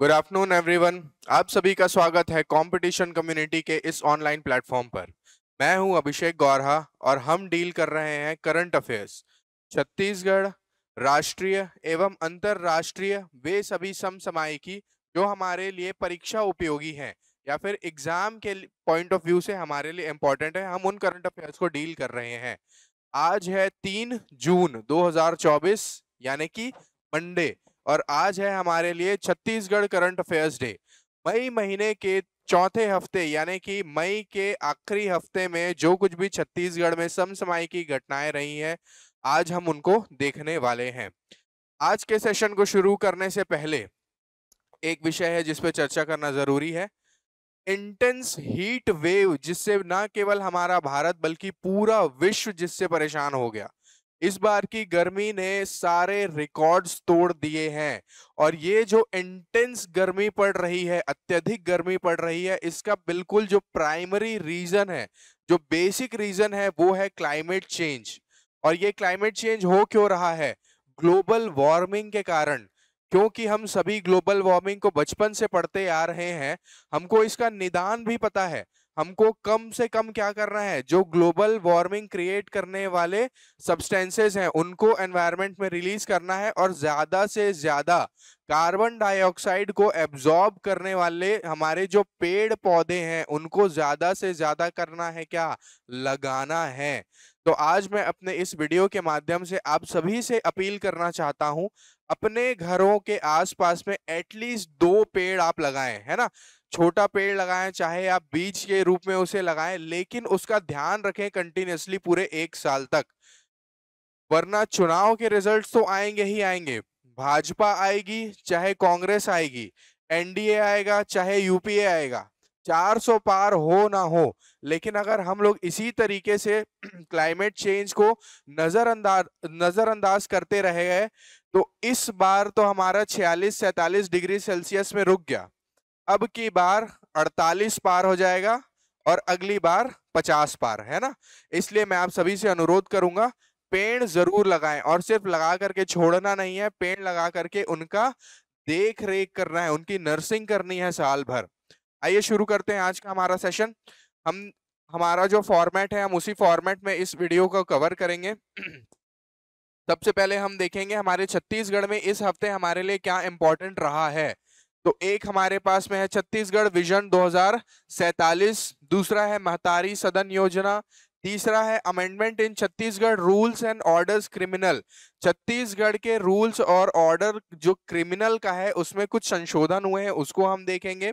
Good afternoon everyone आप सभी का स्वागत है कंपटीशन कम्युनिटी के इस ऑनलाइन प्लेटफॉर्म पर मैं हूं अभिषेक गौरहा और हम डील कर रहे हैं करंट अफेयर्स छत्तीसगढ़ राष्ट्रीय एवं अंतर्राष्ट्रीय वे सभी समसामयिकी जो हमारे लिए परीक्षा उपयोगी हैं या फिर एग्जाम के पॉइंट ऑफ व्यू से हमारे लिए इम्पोर्टेंट है हम उन करंट अफेयर्स को डील कर रहे हैं आज है तीन जून 2024 यानी कि मंडे और आज है हमारे लिए छत्तीसगढ़ करंट अफेयर्स डे मई महीने के चौथे हफ्ते यानी कि मई के आखिरी हफ्ते में जो कुछ भी छत्तीसगढ़ में समसमाय की घटनाएं रही हैं आज हम उनको देखने वाले हैं आज के सेशन को शुरू करने से पहले एक विषय है जिसपे चर्चा करना जरूरी है इंटेंस हीट वेव जिससे ना केवल हमारा भारत बल्कि पूरा विश्व जिससे परेशान हो गया इस बार की गर्मी ने सारे रिकॉर्ड्स तोड़ दिए हैं और ये जो इंटेंस गर्मी पड़ रही है अत्यधिक गर्मी पड़ रही है इसका बिल्कुल जो प्राइमरी रीजन है जो बेसिक रीजन है वो है क्लाइमेट चेंज और ये क्लाइमेट चेंज हो क्यों रहा है ग्लोबल वार्मिंग के कारण क्योंकि हम सभी ग्लोबल वार्मिंग को बचपन से पढ़ते आ रहे हैं हमको इसका निदान भी पता है हमको कम से कम क्या करना है जो ग्लोबल वार्मिंग क्रिएट करने वाले सब्सटेंसेस हैं उनको एनवायरनमेंट में रिलीज करना है और ज़्यादा से ज़्यादा कार्बन डाइऑक्साइड को एब्जॉर्ब करने वाले हमारे जो पेड़ पौधे हैं उनको ज़्यादा से ज़्यादा करना है क्या लगाना है तो आज मैं अपने इस वीडियो के माध्यम से आप सभी से अपील करना चाहता हूं अपने घरों के आसपास में एटलीस्ट दो पेड़ आप लगाएं है ना छोटा पेड़ लगाएं चाहे आप बीज के रूप में उसे लगाएं लेकिन उसका ध्यान रखें कंटिन्यूसली पूरे एक साल तक वरना चुनाव के रिजल्ट तो आएंगे ही आएंगे भाजपा आएगी चाहे कांग्रेस आएगी एनडीए आएगा चाहे यूपीए आएगा 400 पार हो ना हो लेकिन अगर हम लोग इसी तरीके से क्लाइमेट चेंज को नज़रअंदाज नज़रअंदाज करते रहे हैं तो इस बार तो हमारा 46 सैतालीस डिग्री सेल्सियस में रुक गया अब की बार 48 पार हो जाएगा और अगली बार 50 पार है ना इसलिए मैं आप सभी से अनुरोध करूंगा पेड़ जरूर लगाएं और सिर्फ लगा करके छोड़ना नहीं है पेड़ लगा करके उनका देख रेख करना है उनकी नर्सिंग करनी है साल भर आइए शुरू करते हैं आज का हमारा सेशन हम हमारा जो फॉर्मेट है हम उसी फॉर्मेट में इस वीडियो को कवर करेंगे सबसे पहले हम देखेंगे हमारे छत्तीसगढ़ में इस हफ्ते हमारे लिए क्या इम्पोर्टेंट रहा है तो एक हमारे पास में है छत्तीसगढ़ विजन दो दूसरा है महतारी सदन योजना तीसरा है amendment in Chhattisgarh rules and orders criminal Chhattisgarh के रूल्स और ऑर्डर जो क्रिमिनल का है उसमें कुछ संशोधन हुए हैं उसको हम देखेंगे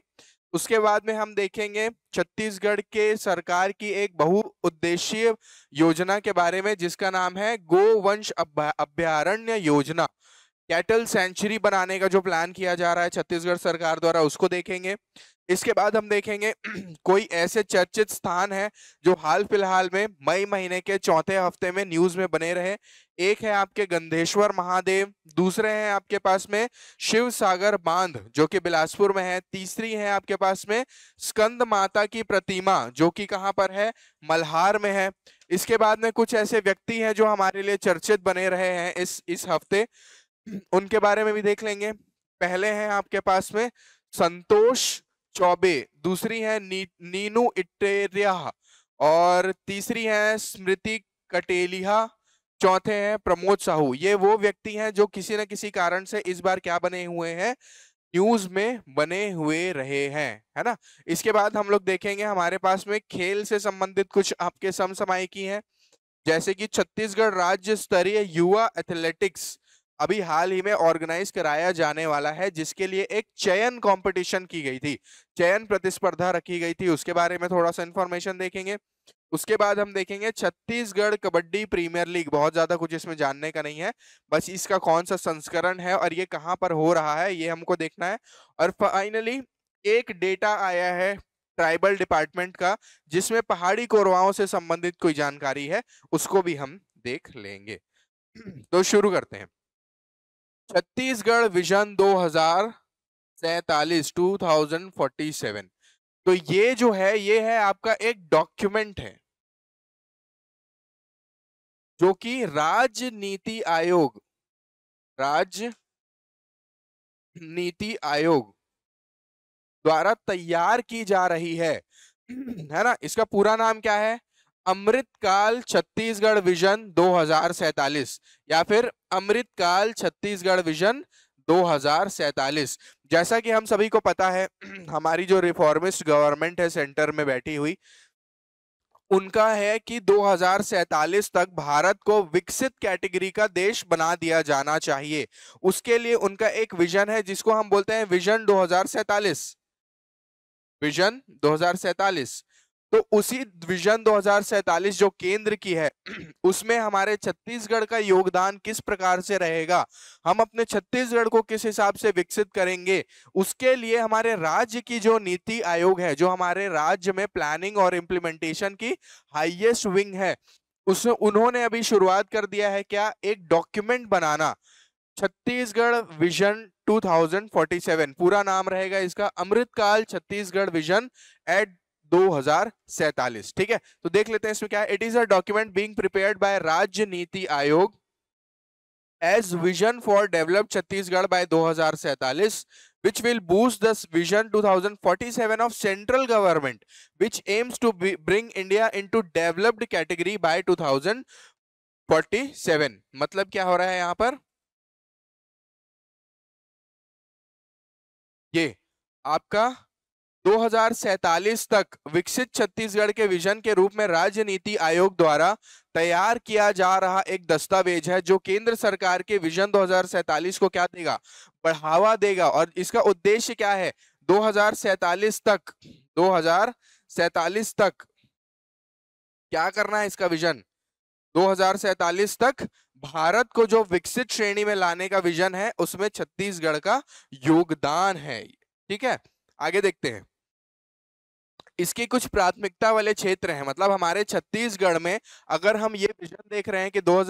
उसके बाद में हम देखेंगे छत्तीसगढ़ के सरकार की एक बहुउद्देशीय योजना के बारे में जिसका नाम है गोवंश अभ्यारण्य योजना कैटल सेंचुरी बनाने का जो प्लान किया जा रहा है छत्तीसगढ़ सरकार द्वारा उसको देखेंगे इसके बाद हम देखेंगे कोई ऐसे चर्चित स्थान है जो हाल फिलहाल में मई महीने के चौथे हफ्ते में न्यूज में बने रहे एक है आपके गंधेश्वर महादेव दूसरे हैं आपके पास में शिव सागर बांध जो कि बिलासपुर में है तीसरी है आपके पास में स्कंद माता की प्रतिमा जो कि कहाँ पर है मल्हार में है इसके बाद में कुछ ऐसे व्यक्ति हैं जो हमारे लिए चर्चित बने रहे हैं इस इस हफ्ते उनके बारे में भी देख लेंगे पहले हैं आपके पास में संतोष चौबे दूसरी है नी, नीनू इटेरिया और तीसरी है स्मृति कटेलिया चौथे हैं प्रमोद साहू ये वो व्यक्ति हैं जो किसी न किसी कारण से इस बार क्या बने हुए हैं न्यूज में बने हुए रहे हैं है ना इसके बाद हम लोग देखेंगे हमारे पास में खेल से संबंधित कुछ आपके समसमायिकी हैं जैसे कि छत्तीसगढ़ राज्य स्तरीय युवा एथलेटिक्स अभी हाल ही में ऑर्गेनाइज कराया जाने वाला है जिसके लिए एक चयन कंपटीशन की गई थी चयन प्रतिस्पर्धा रखी गई थी उसके बारे में थोड़ा सा इन्फॉर्मेशन देखेंगे उसके बाद हम देखेंगे छत्तीसगढ़ कबड्डी प्रीमियर लीग बहुत ज्यादा कुछ इसमें जानने का नहीं है बस इसका कौन सा संस्करण है और ये कहाँ पर हो रहा है ये हमको देखना है और फाइनली एक डेटा आया है ट्राइबल डिपार्टमेंट का जिसमें पहाड़ी कोरवाओं से संबंधित कोई जानकारी है उसको भी हम देख लेंगे तो शुरू करते हैं छत्तीसगढ़ विजन दो हजार सैतालीस टू थाउजेंड फोर्टी सेवन तो ये जो है ये है आपका एक डॉक्यूमेंट है जो कि राज्य नीति आयोग राज्य नीति आयोग द्वारा तैयार की जा रही है है ना इसका पूरा नाम क्या है अमृतकाल छत्तीसगढ़ विजन दो या फिर अमृतकाल छत्तीसगढ़ विजन दो जैसा कि हम सभी को पता है हमारी जो रिफॉर्मिस्ट गवर्नमेंट है सेंटर में बैठी हुई उनका है कि दो तक भारत को विकसित कैटेगरी का देश बना दिया जाना चाहिए उसके लिए उनका एक विजन है जिसको हम बोलते हैं विजन दो विजन दो तो उसी विजन 2047 जो केंद्र की है उसमें हमारे छत्तीसगढ़ का योगदान किस प्रकार से रहेगा हम अपने छत्तीसगढ़ को किस हिसाब से विकसित करेंगे उसके लिए हमारे राज्य की जो नीति आयोग है जो हमारे राज्य में प्लानिंग और इम्प्लीमेंटेशन की हाईएस्ट विंग है उसमें उन्होंने अभी शुरुआत कर दिया है क्या एक डॉक्यूमेंट बनाना छत्तीसगढ़ विजन 2047 पूरा नाम रहेगा इसका अमृतकाल छत्तीसगढ़ विजन एट 2047 ठीक है तो देख लेते हैं इसमें क्या है it is a document being prepared by Rajya Niti Aayog as vision for develop Chhattisgarh by 2047 which will boost this vision 2047 of central government which aims to bring India into developed category by 2047 मतलब क्या हो रहा है यहां पर ये आपका 2047 तक विकसित छत्तीसगढ़ के विजन के रूप में राज्य नीति आयोग द्वारा तैयार किया जा रहा एक दस्तावेज है जो केंद्र सरकार के विजन 2047 को क्या देगा बढ़ावा देगा और इसका उद्देश्य क्या है 2047 तक 2047 तक क्या करना है इसका विजन 2047 तक भारत को जो विकसित श्रेणी में लाने का विजन है उसमें छत्तीसगढ़ का योगदान है ठीक है आगे देखते हैं इसकी कुछ प्राथमिकता वाले क्षेत्र हैं मतलब हमारे छत्तीसगढ़ में अगर हम ये विजन देख रहे हैं कि दो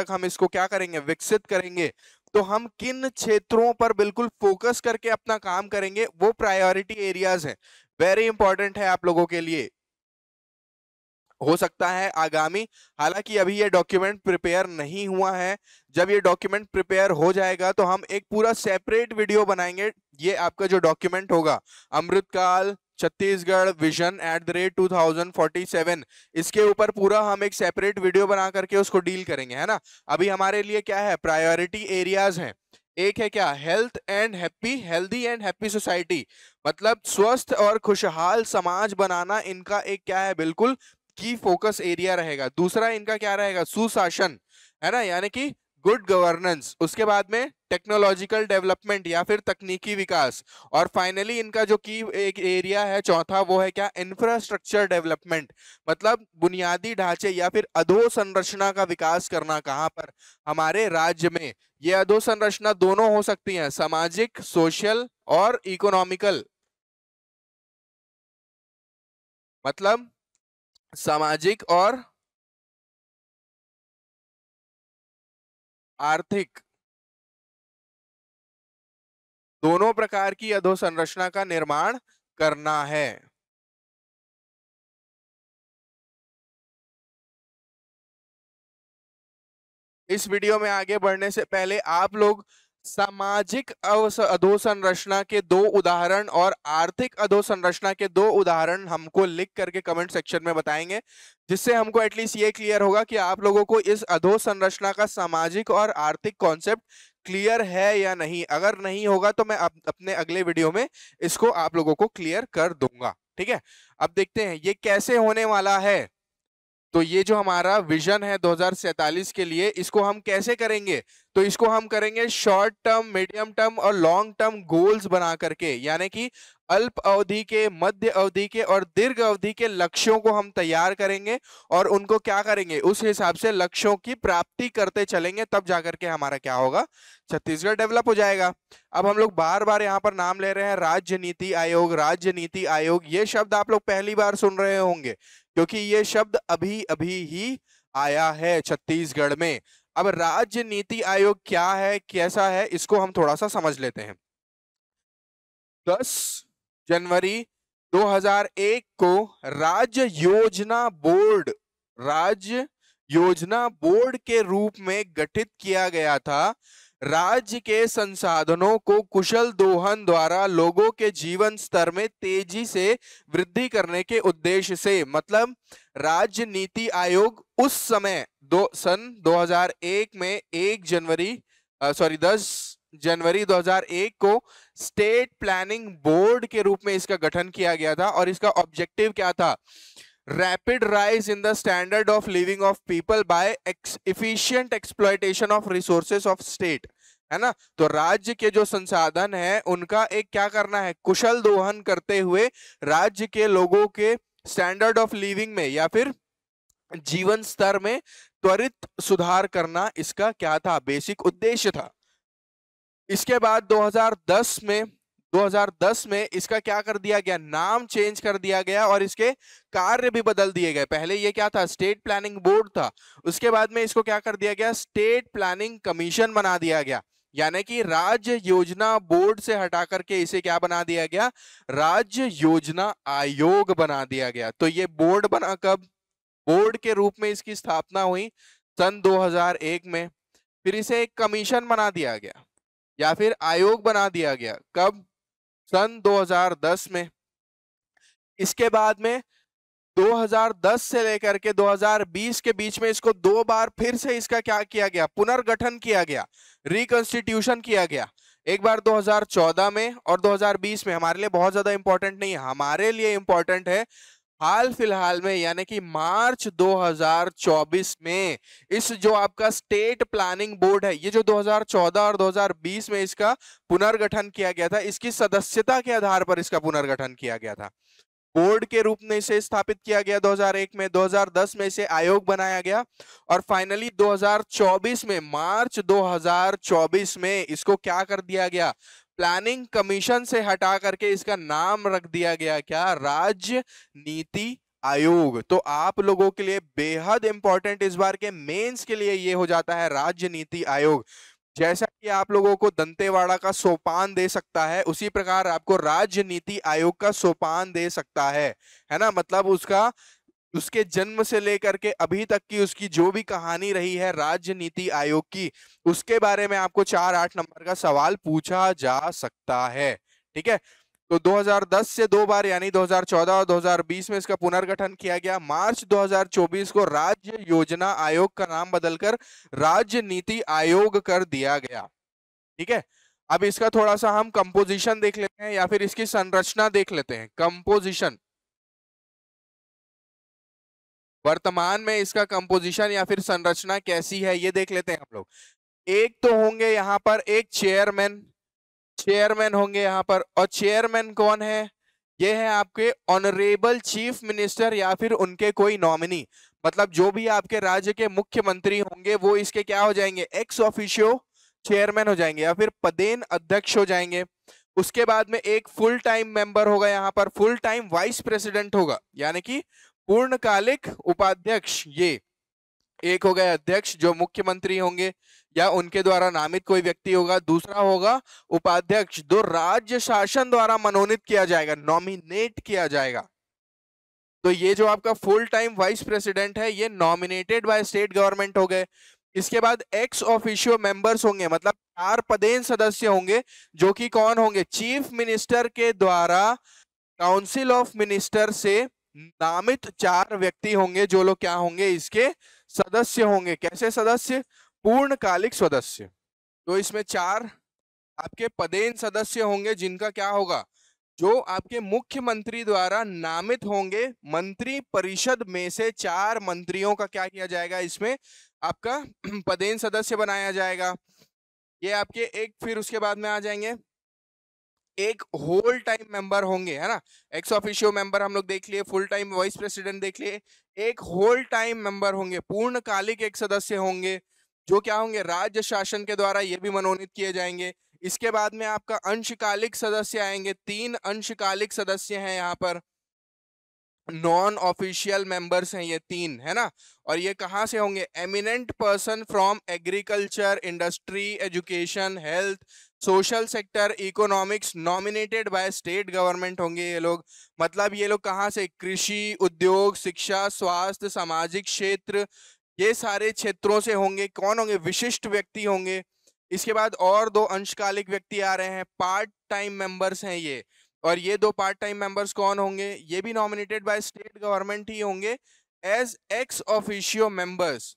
तक हम इसको क्या करेंगे विकसित करेंगे तो हम किन क्षेत्रों पर बिल्कुल फोकस करके अपना काम करेंगे वो प्रायोरिटी एरियाज हैं वेरी इंपॉर्टेंट है आप लोगों के लिए हो सकता है आगामी हालांकि अभी ये डॉक्यूमेंट प्रिपेयर नहीं हुआ है जब ये डॉक्यूमेंट प्रिपेयर हो जाएगा तो हम एक पूरा सेपरेट वीडियो बनाएंगे ये आपका जो डॉक्यूमेंट होगा Amritkaal Chhattisgarh vision at the rate two thousand forty seven इसके ऊपर पूरा हम एक सेपरेट वीडियो बना करके उसको डील करेंगे है ना अभी हमारे लिए क्या है प्रायोरिटी एरियाज हैं एक है क्या health and happy healthy and happy society मतलब स्वस्थ और खुशहाल समाज बनाना इनका एक क्या है बिल्कुल की फोकस एरिया रहेगा दूसरा इनका क्या रहेगा सुशासन है ना यानी कि गुड गवर्नेंस उसके बाद में टेक्नोलॉजिकल डेवलपमेंट या फिर तकनीकी विकास और फाइनली इनका जो की एक एरिया है चौथा वो है क्या इंफ्रास्ट्रक्चर डेवलपमेंट मतलब बुनियादी ढांचे या फिर अधोसंरचना का विकास करना कहाँ पर हमारे राज्य में ये अधोसंरचना दोनों हो सकती हैं सामाजिक सोशल और इकोनॉमिकल मतलब सामाजिक और आर्थिक दोनों प्रकार की अधोसंरचना का निर्माण करना है इस वीडियो में आगे बढ़ने से पहले आप लोग सामाजिक अधोसंरचना के दो उदाहरण और आर्थिक अधोसंरचना के दो उदाहरण हमको लिख करके कमेंट सेक्शन में बताएंगे जिससे हमको एटलीस्ट ये क्लियर होगा कि आप लोगों को इस अधोसंरचना का सामाजिक और आर्थिक कॉन्सेप्ट क्लियर है या नहीं अगर नहीं होगा तो मैं अपने अगले वीडियो में इसको आप लोगों को क्लियर कर दूंगा ठीक है अब देखते हैं ये कैसे होने वाला है तो ये जो हमारा विजन है 2047 के लिए इसको हम कैसे करेंगे तो इसको हम करेंगे शॉर्ट टर्म मीडियम टर्म और लॉन्ग टर्म गोल्स बना करके यानी कि अल्प अवधि के मध्य अवधि के और दीर्घ अवधि के लक्ष्यों को हम तैयार करेंगे और उनको क्या करेंगे उस हिसाब से लक्ष्यों की प्राप्ति करते चलेंगे तब जाकर के हमारा क्या होगा छत्तीसगढ़ डेवलप हो जाएगा अब हम लोग बार बार यहाँ पर नाम ले रहे हैं राज्य नीति आयोग राज्य नीति आयोग ये शब्द आप लोग पहली बार सुन रहे होंगे क्योंकि ये शब्द अभी अभी ही आया है छत्तीसगढ़ में अब राज्य नीति आयोग क्या है कैसा है इसको हम थोड़ा सा समझ लेते हैं दस जनवरी 2001 को राज्य योजना बोर्ड राज्य योजना बोर्ड के रूप में गठित किया गया था राज्य के संसाधनों को कुशल दोहन द्वारा लोगों के जीवन स्तर में तेजी से वृद्धि करने के उद्देश्य से मतलब राज्य नीति आयोग उस समय दो सन 2001 में 1 जनवरी सॉरी जनवरी 2001 को स्टेट प्लानिंग बोर्ड के रूप में इसका गठन किया गया था और इसका ऑब्जेक्टिव क्या था rapid rise in the standard of living of people by efficient exploitation of resources of state है ना तो राज्य के जो संसाधन है उनका एक क्या करना है कुशल दोहन करते हुए राज्य के लोगों के स्टैंडर्ड ऑफ लिविंग में या फिर जीवन स्तर में त्वरित सुधार करना इसका क्या था बेसिक उद्देश्य था इसके बाद 2010 में 2010 में इसका क्या कर दिया गया नाम चेंज कर दिया गया और इसके कार्य भी बदल दिए गए पहले ये क्या था स्टेट प्लानिंग बोर्ड था उसके बाद में इसको क्या कर दिया गया स्टेट प्लानिंग कमीशन बना दिया गया यानी कि राज्य योजना बोर्ड से हटा करके इसे क्या बना दिया गया राज्य योजना आयोग बना दिया गया तो ये बोर्ड बना कब बोर्ड के रूप में इसकी स्थापना हुई सन 2001 में फिर इसे एक कमीशन बना दिया गया या फिर आयोग बना दिया गया कब सन 2010 में इसके बाद में 2010 से लेकर के 2020 के बीच में इसको दो बार फिर से इसका क्या किया गया पुनर्गठन किया गया रिकॉन्स्टिट्यूशन किया गया एक बार 2014 में और 2020 में हमारे लिए बहुत ज्यादा इंपॉर्टेंट नहीं है हमारे लिए इंपॉर्टेंट है हाल फिलहाल में यानी कि मार्च 2024 में इस जो आपका स्टेट प्लानिंग बोर्ड है ये जो 2014 और 2020 में इसका पुनर्गठन किया गया था इसकी सदस्यता के आधार पर इसका पुनर्गठन किया गया था बोर्ड के रूप में इसे स्थापित किया गया 2001 में 2010 में इसे आयोग बनाया गया और फाइनली 2024 में मार्च 2024 में इसको क्या कर दिया गया प्लानिंग कमीशन से हटा करके इसका नाम रख दिया गया क्या राज्य नीति आयोग तो आप लोगों के लिए बेहद इंपॉर्टेंट इस बार के मेंस के लिए ये हो जाता है राज्य नीति आयोग जैसा कि आप लोगों को दंतेवाड़ा का सोपान दे सकता है उसी प्रकार आपको राज्य नीति आयोग का सोपान दे सकता है है ना मतलब उसका उसके जन्म से लेकर के अभी तक की उसकी जो भी कहानी रही है राज्य नीति आयोग की उसके बारे में आपको चार आठ नंबर का सवाल पूछा जा सकता है ठीक है तो 2010 से दो बार यानी 2014 और 2020 में इसका पुनर्गठन किया गया मार्च 2024 को राज्य योजना आयोग का नाम बदलकर राज्य नीति आयोग कर दिया गया ठीक है अब इसका थोड़ा सा हम कंपोजिशन देख लेते हैं या फिर इसकी संरचना देख लेते हैं कंपोजिशन वर्तमान में इसका कंपोजिशन या फिर संरचना कैसी है ये देख लेते हैं हम लोग एक तो होंगे यहाँ पर एक चेयरमैन चेयरमैन होंगे यहाँ पर और चेयरमैन कौन है ये है आपके ऑनरेबल चीफ मिनिस्टर या फिर उनके कोई नॉमिनी मतलब जो भी आपके राज्य के मुख्यमंत्री होंगे वो इसके क्या हो जाएंगे एक्स ऑफिशियो चेयरमैन हो जाएंगे या फिर पदेन अध्यक्ष हो जाएंगे उसके बाद में एक फुल टाइम मेंबर होगा यहाँ पर फुल टाइम वाइस प्रेसिडेंट होगा यानी कि पूर्णकालिक उपाध्यक्ष ये एक हो गया अध्यक्ष जो मुख्यमंत्री होंगे या उनके द्वारा नामित कोई व्यक्ति होगा दूसरा होगा उपाध्यक्ष जो राज्य शासन द्वारा मनोनीत किया जाएगा नॉमिनेट किया जाएगा तो ये जो आपका फुल टाइम वाइस प्रेसिडेंट है ये नॉमिनेटेड बाय स्टेट गवर्नमेंट हो गए इसके बाद एक्स ऑफिशियो मेंबर्स होंगे मतलब चार पदेन सदस्य होंगे जो कि कौन होंगे चीफ मिनिस्टर के द्वारा काउंसिल ऑफ मिनिस्टर से नामित चार व्यक्ति होंगे जो लोग क्या होंगे इसके सदस्य होंगे कैसे सदस्य पूर्णकालिक सदस्य तो इसमें चार आपके पदेन सदस्य होंगे जिनका क्या होगा जो आपके मुख्यमंत्री द्वारा नामित होंगे मंत्री परिषद में से चार मंत्रियों का क्या किया जाएगा इसमें आपका पदेन सदस्य बनाया जाएगा ये आपके एक फिर उसके बाद में आ जाएंगे एक होल टाइम मेंबर होंगे है ना एक्स ऑफिशियो मेंबर हम लोग देख लिए फुल टाइम वाइस प्रेसिडेंट देख लिए एक होल टाइम मेंबर होंगे पूर्णकालिक एक सदस्य होंगे जो क्या होंगे राज्य शासन के द्वारा ये भी मनोनीत किए जाएंगे इसके बाद में आपका अंशकालिक सदस्य आएंगे तीन अंशकालिक सदस्य हैं यहाँ पर नॉन ऑफिशियल मेंबर्स हैं ये तीन है ना और ये कहाँ से होंगे eminent person from agriculture industry education health social sector economics nominated by state government होंगे ये लोग मतलब ये लोग कहाँ से कृषि उद्योग शिक्षा स्वास्थ्य सामाजिक क्षेत्र ये सारे क्षेत्रों से होंगे कौन होंगे विशिष्ट व्यक्ति होंगे इसके बाद और दो अंशकालिक व्यक्ति आ रहे हैं पार्ट टाइम मेंबर्स हैं ये और ये दो पार्ट टाइम मेंबर्स कौन होंगे ये भी नॉमिनेटेड बाय स्टेट गवर्नमेंट ही होंगे as ex officio members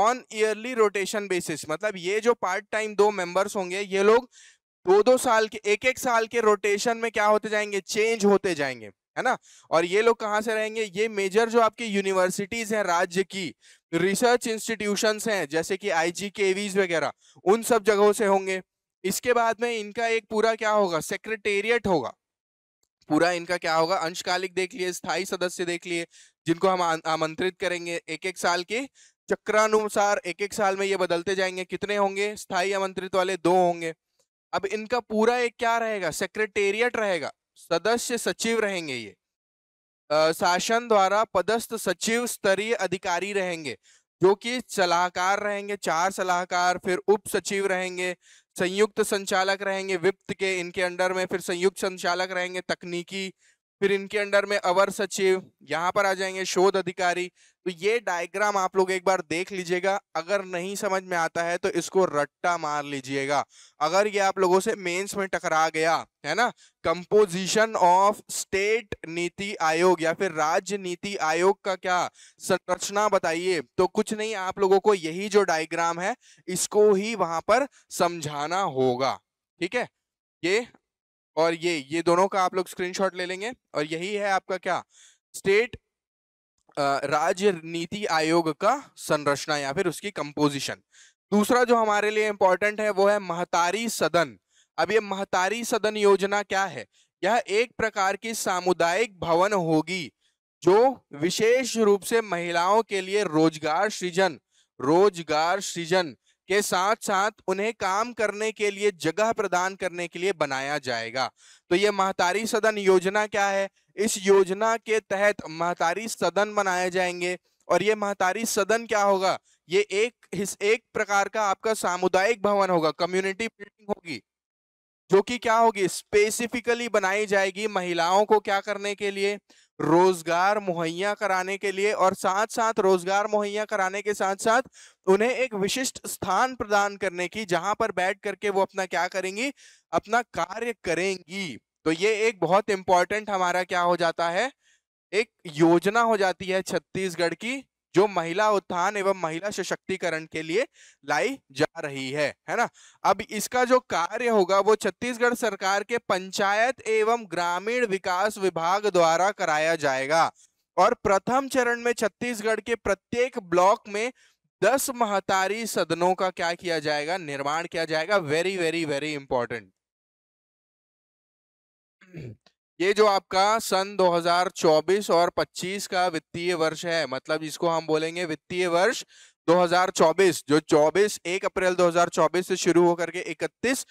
on yearly rotation basis मतलब ये जो पार्ट टाइम दो मेंबर्स होंगे ये लोग दो दो साल के एक एक साल के रोटेशन में क्या होते जाएंगे चेंज होते जाएंगे है ना और ये लोग कहाँ से रहेंगे ये मेजर जो आपके यूनिवर्सिटीज हैं राज्य की रिसर्च इंस्टीट्यूशन हैं जैसे कि आई जी वगैरह उन सब जगहों से होंगे इसके बाद में इनका एक पूरा क्या होगा सेक्रेटेरिएट होगा पूरा इनका क्या होगा अंशकालिक देख लिए स्थायी सदस्य देख लिए जिनको हम आमंत्रित करेंगे एक एक साल के चक्रानुसार एक एक साल में ये बदलते जाएंगे कितने होंगे स्थायी आमंत्रित वाले दो होंगे अब इनका पूरा एक क्या रहेगा सेक्रेटेरिएट रहेगा सदस्य सचिव रहेंगे ये शासन द्वारा पदस्थ सचिव स्तरीय अधिकारी रहेंगे जो कि सलाहकार रहेंगे चार सलाहकार फिर उप सचिव रहेंगे संयुक्त संचालक रहेंगे वित्त के इनके अंडर में फिर संयुक्त संचालक रहेंगे तकनीकी फिर इनके अंडर में अवर सचिव यहाँ पर आ जाएंगे शोध अधिकारी तो ये डायग्राम आप लोग एक बार देख लीजिएगा अगर नहीं समझ में आता है तो इसको रट्टा मार लीजिएगा अगर ये आप लोगों से मेंस में टकरा गया है ना कंपोजिशन ऑफ स्टेट नीति आयोग या फिर राज्य नीति आयोग का क्या संरचना बताइए तो कुछ नहीं आप लोगों को यही जो डायग्राम है इसको ही वहां पर समझाना होगा ठीक है ये और ये ये दोनों का आप लोग स्क्रीनशॉट ले लेंगे और यही है आपका क्या स्टेट राज्य नीति आयोग का संरचना या फिर उसकी कंपोजिशन दूसरा जो हमारे लिए इंपॉर्टेंट है वो है महतारी सदन अब ये महतारी सदन योजना क्या है यह एक प्रकार की सामुदायिक भवन होगी जो विशेष रूप से महिलाओं के लिए रोजगार सृजन रोजगार सृजन के साथ साथ उन्हें काम करने के लिए जगह प्रदान करने के लिए बनाया जाएगा तो ये महतारी सदन योजना क्या है इस योजना के तहत महतारी सदन बनाए जाएंगे और ये महतारी सदन क्या होगा ये एक हिस एक प्रकार का आपका सामुदायिक भवन होगा कम्युनिटी बिल्डिंग होगी जो कि क्या होगी स्पेसिफिकली बनाई जाएगी महिलाओं को क्या करने के लिए रोजगार मुहैया कराने के लिए और साथ साथ रोजगार मुहैया कराने के साथ साथ उन्हें एक विशिष्ट स्थान प्रदान करने की जहां पर बैठ करके वो अपना क्या करेंगी अपना कार्य करेंगी तो ये एक बहुत इंपॉर्टेंट हमारा क्या हो जाता है एक योजना हो जाती है छत्तीसगढ़ की जो महिला उत्थान एवं महिला सशक्तिकरण के लिए लाई जा रही है है ना अब इसका जो कार्य होगा वो छत्तीसगढ़ सरकार के पंचायत एवं ग्रामीण विकास विभाग द्वारा कराया जाएगा और प्रथम चरण में छत्तीसगढ़ के प्रत्येक ब्लॉक में दस महतारी सदनों का क्या किया जाएगा निर्माण किया जाएगा वेरी वेरी वेरी इंपॉर्टेंट ये जो आपका सन 2024 और 25 का वित्तीय वर्ष है मतलब इसको हम बोलेंगे वित्तीय वर्ष 2024 जो 24 1 अप्रैल 2024 से शुरू होकर के 31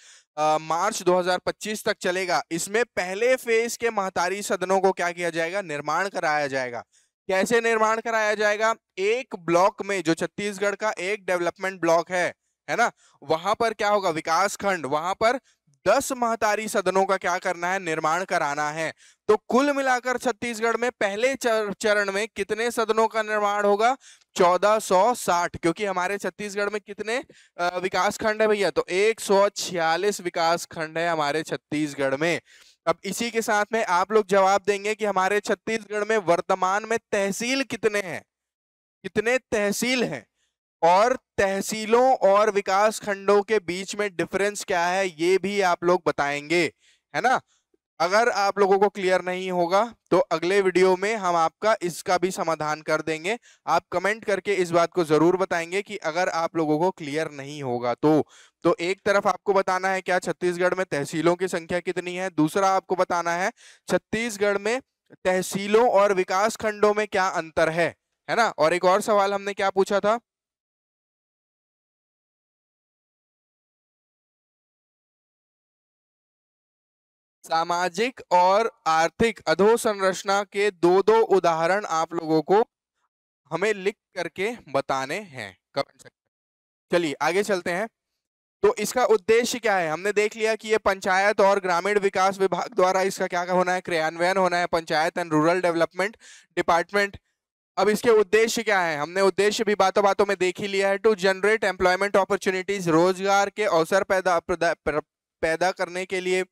मार्च 2025 तक चलेगा इसमें पहले फेज के महतारी सदनों को क्या किया जाएगा निर्माण कराया जाएगा कैसे निर्माण कराया जाएगा एक ब्लॉक में जो छत्तीसगढ़ का एक डेवलपमेंट ब्लॉक है है ना वहां पर क्या होगा विकास खंड वहां पर दस महतारी सदनों का क्या करना है निर्माण कराना है तो कुल मिलाकर छत्तीसगढ़ में पहले चरण में कितने सदनों का निर्माण होगा 1460 क्योंकि हमारे छत्तीसगढ़ में कितने विकास खंड है भैया तो एक विकास खंड है हमारे छत्तीसगढ़ में अब इसी के साथ में आप लोग जवाब देंगे कि हमारे छत्तीसगढ़ में वर्तमान में तहसील कितने हैं कितने तहसील हैं और तहसीलों और विकास खंडों के बीच में डिफरेंस क्या है ये भी आप लोग बताएंगे है ना अगर आप लोगों को क्लियर नहीं होगा तो अगले वीडियो में हम आपका इसका भी समाधान कर देंगे आप कमेंट करके इस बात को जरूर बताएंगे कि अगर आप लोगों को क्लियर नहीं होगा तो तो एक तरफ आपको बताना है क्या छत्तीसगढ़ में तहसीलों की संख्या कितनी है दूसरा आपको बताना है छत्तीसगढ़ में तहसीलों और विकास खंडों में क्या अंतर है है ना और एक और सवाल हमने क्या पूछा था सामाजिक और आर्थिक अधोसंरचना के दो दो उदाहरण आप लोगों को हमें लिख करके बताने हैं कमेंट सेक्शन चलिए आगे चलते हैं तो इसका उद्देश्य क्या है हमने देख लिया कि ये पंचायत और ग्रामीण विकास विभाग द्वारा इसका क्या होना है क्रियान्वयन होना है panchayat and rural development department अब इसके उद्देश्य क्या है हमने उद्देश्य भी बातों बातों में देख ही लिया है टू जनरेट एम्प्लॉयमेंट अपॉर्चुनिटीज रोजगार के अवसर पैदा पैदा करने के लिए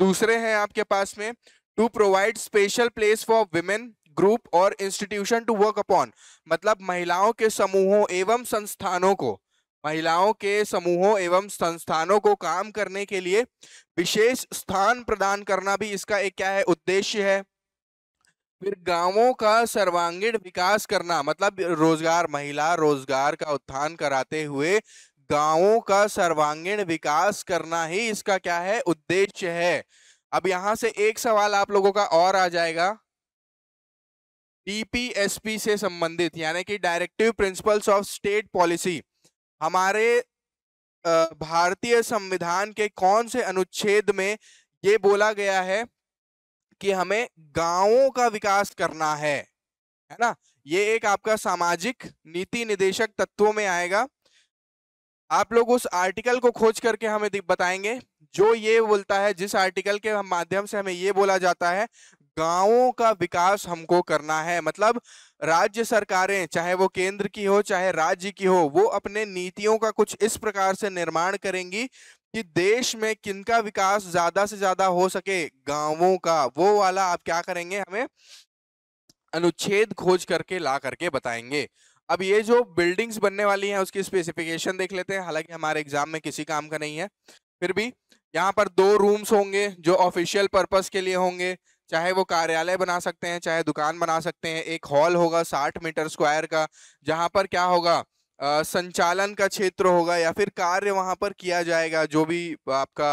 दूसरे हैं आपके पास में to provide special place for women group और इंस्टीट्यूशन टू वर्क अपॉन मतलब महिलाओं के समूहों एवं संस्थानों को महिलाओं के समूहों एवं संस्थानों को काम करने के लिए विशेष स्थान प्रदान करना भी इसका एक क्या है उद्देश्य है फिर गांवों का सर्वांगीण विकास करना मतलब रोजगार महिला रोजगार का उत्थान कराते हुए गांवों का सर्वांगीण विकास करना ही इसका क्या है उद्देश्य है अब यहां से एक सवाल आप लोगों का और आ जाएगा डीपीएसपी से संबंधित यानी कि directive principles of state policy हमारे भारतीय संविधान के कौन से अनुच्छेद में ये बोला गया है कि हमें गांवों का विकास करना है है ना ये एक आपका सामाजिक नीति निदेशक तत्वों में आएगा आप लोग उस आर्टिकल को खोज करके हमें बताएंगे जो ये बोलता है जिस आर्टिकल के माध्यम से हमें ये बोला जाता है गांवों का विकास हमको करना है मतलब राज्य सरकारें चाहे वो केंद्र की हो चाहे राज्य की हो वो अपने नीतियों का कुछ इस प्रकार से निर्माण करेंगी कि देश में किनका विकास ज्यादा से ज्यादा हो सके गांवों का वो वाला आप क्या करेंगे हमें अनुच्छेद खोज करके ला करके बताएंगे अब ये जो बिल्डिंग्स बनने वाली हैं उसकी स्पेसिफिकेशन देख लेते हैं हालांकि हमारे एग्जाम में किसी काम का नहीं है फिर भी यहाँ पर दो रूम्स होंगे जो ऑफिशियल पर्पज के लिए होंगे चाहे वो कार्यालय बना सकते हैं चाहे दुकान बना सकते हैं एक हॉल होगा साठ मीटर स्क्वायर का जहाँ पर क्या होगा संचालन का क्षेत्र होगा या फिर कार्य वहाँ पर किया जाएगा जो भी आपका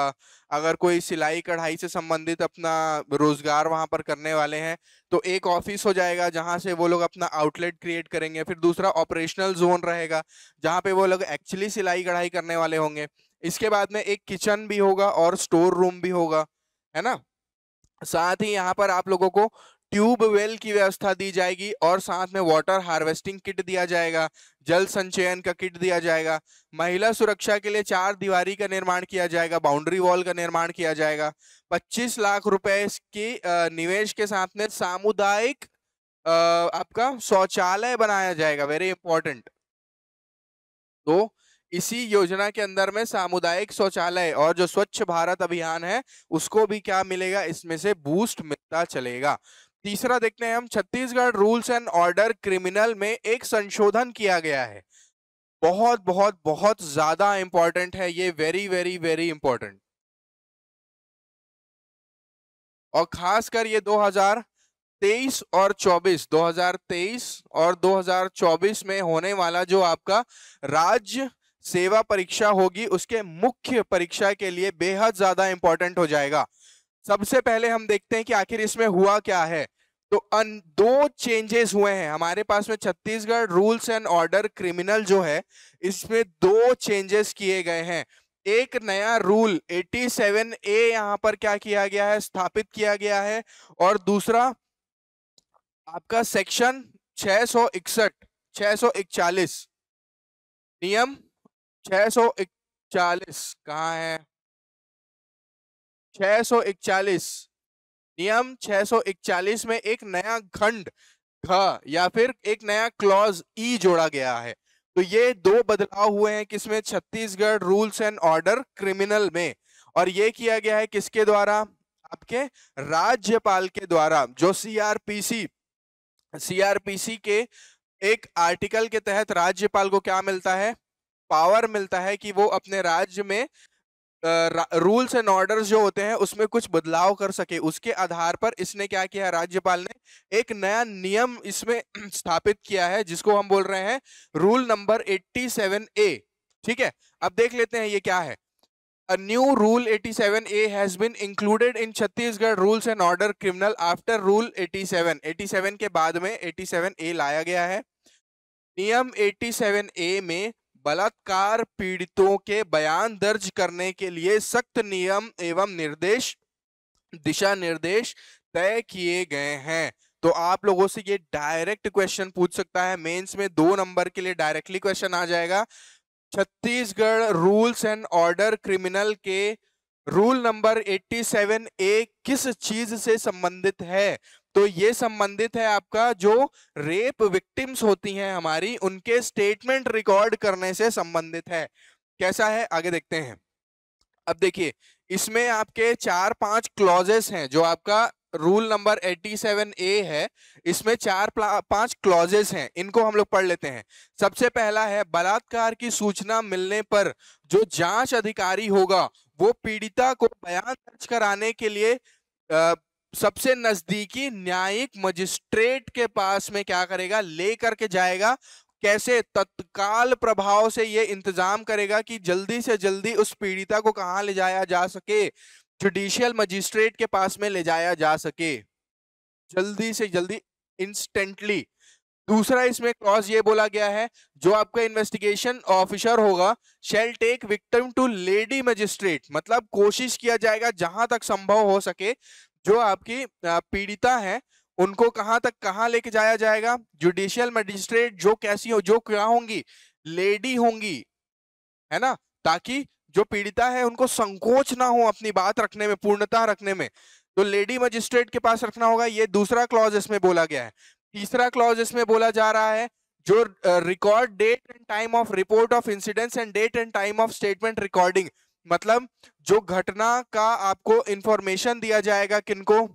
अगर कोई सिलाई कढ़ाई से संबंधित अपना रोजगार वहाँ पर करने वाले हैं तो एक ऑफिस हो जाएगा जहाँ से वो लोग अपना आउटलेट क्रिएट करेंगे फिर दूसरा ऑपरेशनल जोन रहेगा जहाँ पे वो लोग एक्चुअली सिलाई कढ़ाई करने वाले होंगे इसके बाद में एक किचन भी होगा और स्टोर रूम भी होगा है ना साथ ही यहाँ पर आप लोगों को वेल की व्यवस्था दी जाएगी और साथ में वाटर हार्वेस्टिंग किट दिया जाएगा जल संचयन का किट दिया जाएगा महिला सुरक्षा के लिए चार दीवारी का निर्माण किया जाएगा बाउंड्री वॉल का निर्माण किया जाएगा 25 लाख रुपए के निवेश के साथ में सामुदायिक आपका शौचालय बनाया जाएगा वेरी इंपॉर्टेंट तो इसी योजना के अंदर में सामुदायिक शौचालय और जो स्वच्छ भारत अभियान है उसको भी क्या मिलेगा इसमें से बूस्ट मिलता चलेगा तीसरा देखते हैं हम Chhattisgarh rules and order criminal में एक संशोधन किया गया है बहुत बहुत बहुत ज्यादा इंपॉर्टेंट है ये वेरी वेरी वेरी इंपॉर्टेंट और खासकर ये 2023 और 24 2023 और 2024 में होने वाला जो आपका राज्य सेवा परीक्षा होगी उसके मुख्य परीक्षा के लिए बेहद ज्यादा इंपॉर्टेंट हो जाएगा सबसे पहले हम देखते हैं कि आखिर इसमें हुआ क्या है तो अन दो चेंजेस हुए हैं हमारे पास में Chhattisgarh rules and order criminal जो है इसमें दो चेंजेस किए गए हैं एक नया रूल 87 ए यहाँ पर क्या किया गया है स्थापित किया गया है और दूसरा आपका सेक्शन 661 सौ इकसठ छह सौ इकचालीस नियम 641 सौ इकचालीस कहाँ है 641 नियम 641 में एक नया खंड घ या फिर एक नया क्लॉज ई e जोड़ा गया है तो ये दो बदलाव हुए हैं किसमें Chhattisgarh rules and order criminal में और ये किया गया है किसके द्वारा आपके राज्यपाल के द्वारा जो सीआरपीसी सीआरपीसी के एक आर्टिकल के तहत राज्यपाल को क्या मिलता है पावर मिलता है कि वो अपने राज्य में रूल्स एंड ऑर्डर्स जो होते हैं उसमें कुछ बदलाव कर सके उसके आधार पर इसने क्या किया राज्यपाल ने एक नया नियम इसमें स्थापित किया है जिसको हम बोल रहे हैं रूल नंबर 87 ए ठीक है अब देख लेते हैं ये क्या है a new rule being included in Chhattisgarh rules and order criminal after rule eighty seven 87 87 के बाद में ए लाया गया है नियम ए में बलात्कार पीड़ितों के बयान दर्ज करने के लिए सख्त नियम एवं निर्देश दिशा निर्देश तय किए गए हैं तो आप लोगों से ये डायरेक्ट क्वेश्चन पूछ सकता है मेंस में दो नंबर के लिए डायरेक्टली क्वेश्चन आ जाएगा Chhattisgarh rules and order criminal के रूल नंबर 87 ए किस चीज से संबंधित है तो ये संबंधित है आपका जो रेप विक्टिम्स होती हैं हमारी उनके स्टेटमेंट रिकॉर्ड करने से संबंधित है कैसा है आगे देखते हैं अब देखिए इसमें आपके चार पांच क्लॉजेस हैं जो आपका रूल नंबर 87 ए है इसमें चार पांच क्लॉजेस हैं इनको हम लोग पढ़ लेते हैं सबसे पहला है बलात्कार की सूचना मिलने पर जो जांच अधिकारी होगा वो पीड़िता को बयान दर्ज कराने के लिए आ, सबसे नजदीकी न्यायिक मजिस्ट्रेट के पास में क्या करेगा लेकर के जाएगा कैसे तत्काल प्रभाव से यह इंतजाम करेगा कि जल्दी से जल्दी उस पीड़िता को कहा ले जाया जा सके जुडिशियल मजिस्ट्रेट के पास में ले जाया जा सके जल्दी से जल्दी इंस्टेंटली दूसरा इसमें क्लॉज ये बोला गया है जो आपका इन्वेस्टिगेशन ऑफिसर होगा shall take victim to lady magistrate मतलब कोशिश किया जाएगा जहां तक संभव हो सके जो आपकी पीड़िता है उनको कहाँ तक कहाँ लेके जाया जाएगा जुडिशियल मजिस्ट्रेट जो कैसी हो जो क्या होंगी लेडी होंगी है ना ताकि जो पीड़िता है उनको संकोच ना हो अपनी बात रखने में पूर्णता रखने में तो लेडी मजिस्ट्रेट के पास रखना होगा ये दूसरा क्लॉज इसमें बोला गया है तीसरा क्लॉज इसमें बोला जा रहा है जो record date and time of report of incidents and date and time of statement recording मतलब जो घटना का आपको इंफॉर्मेशन दिया जाएगा किनको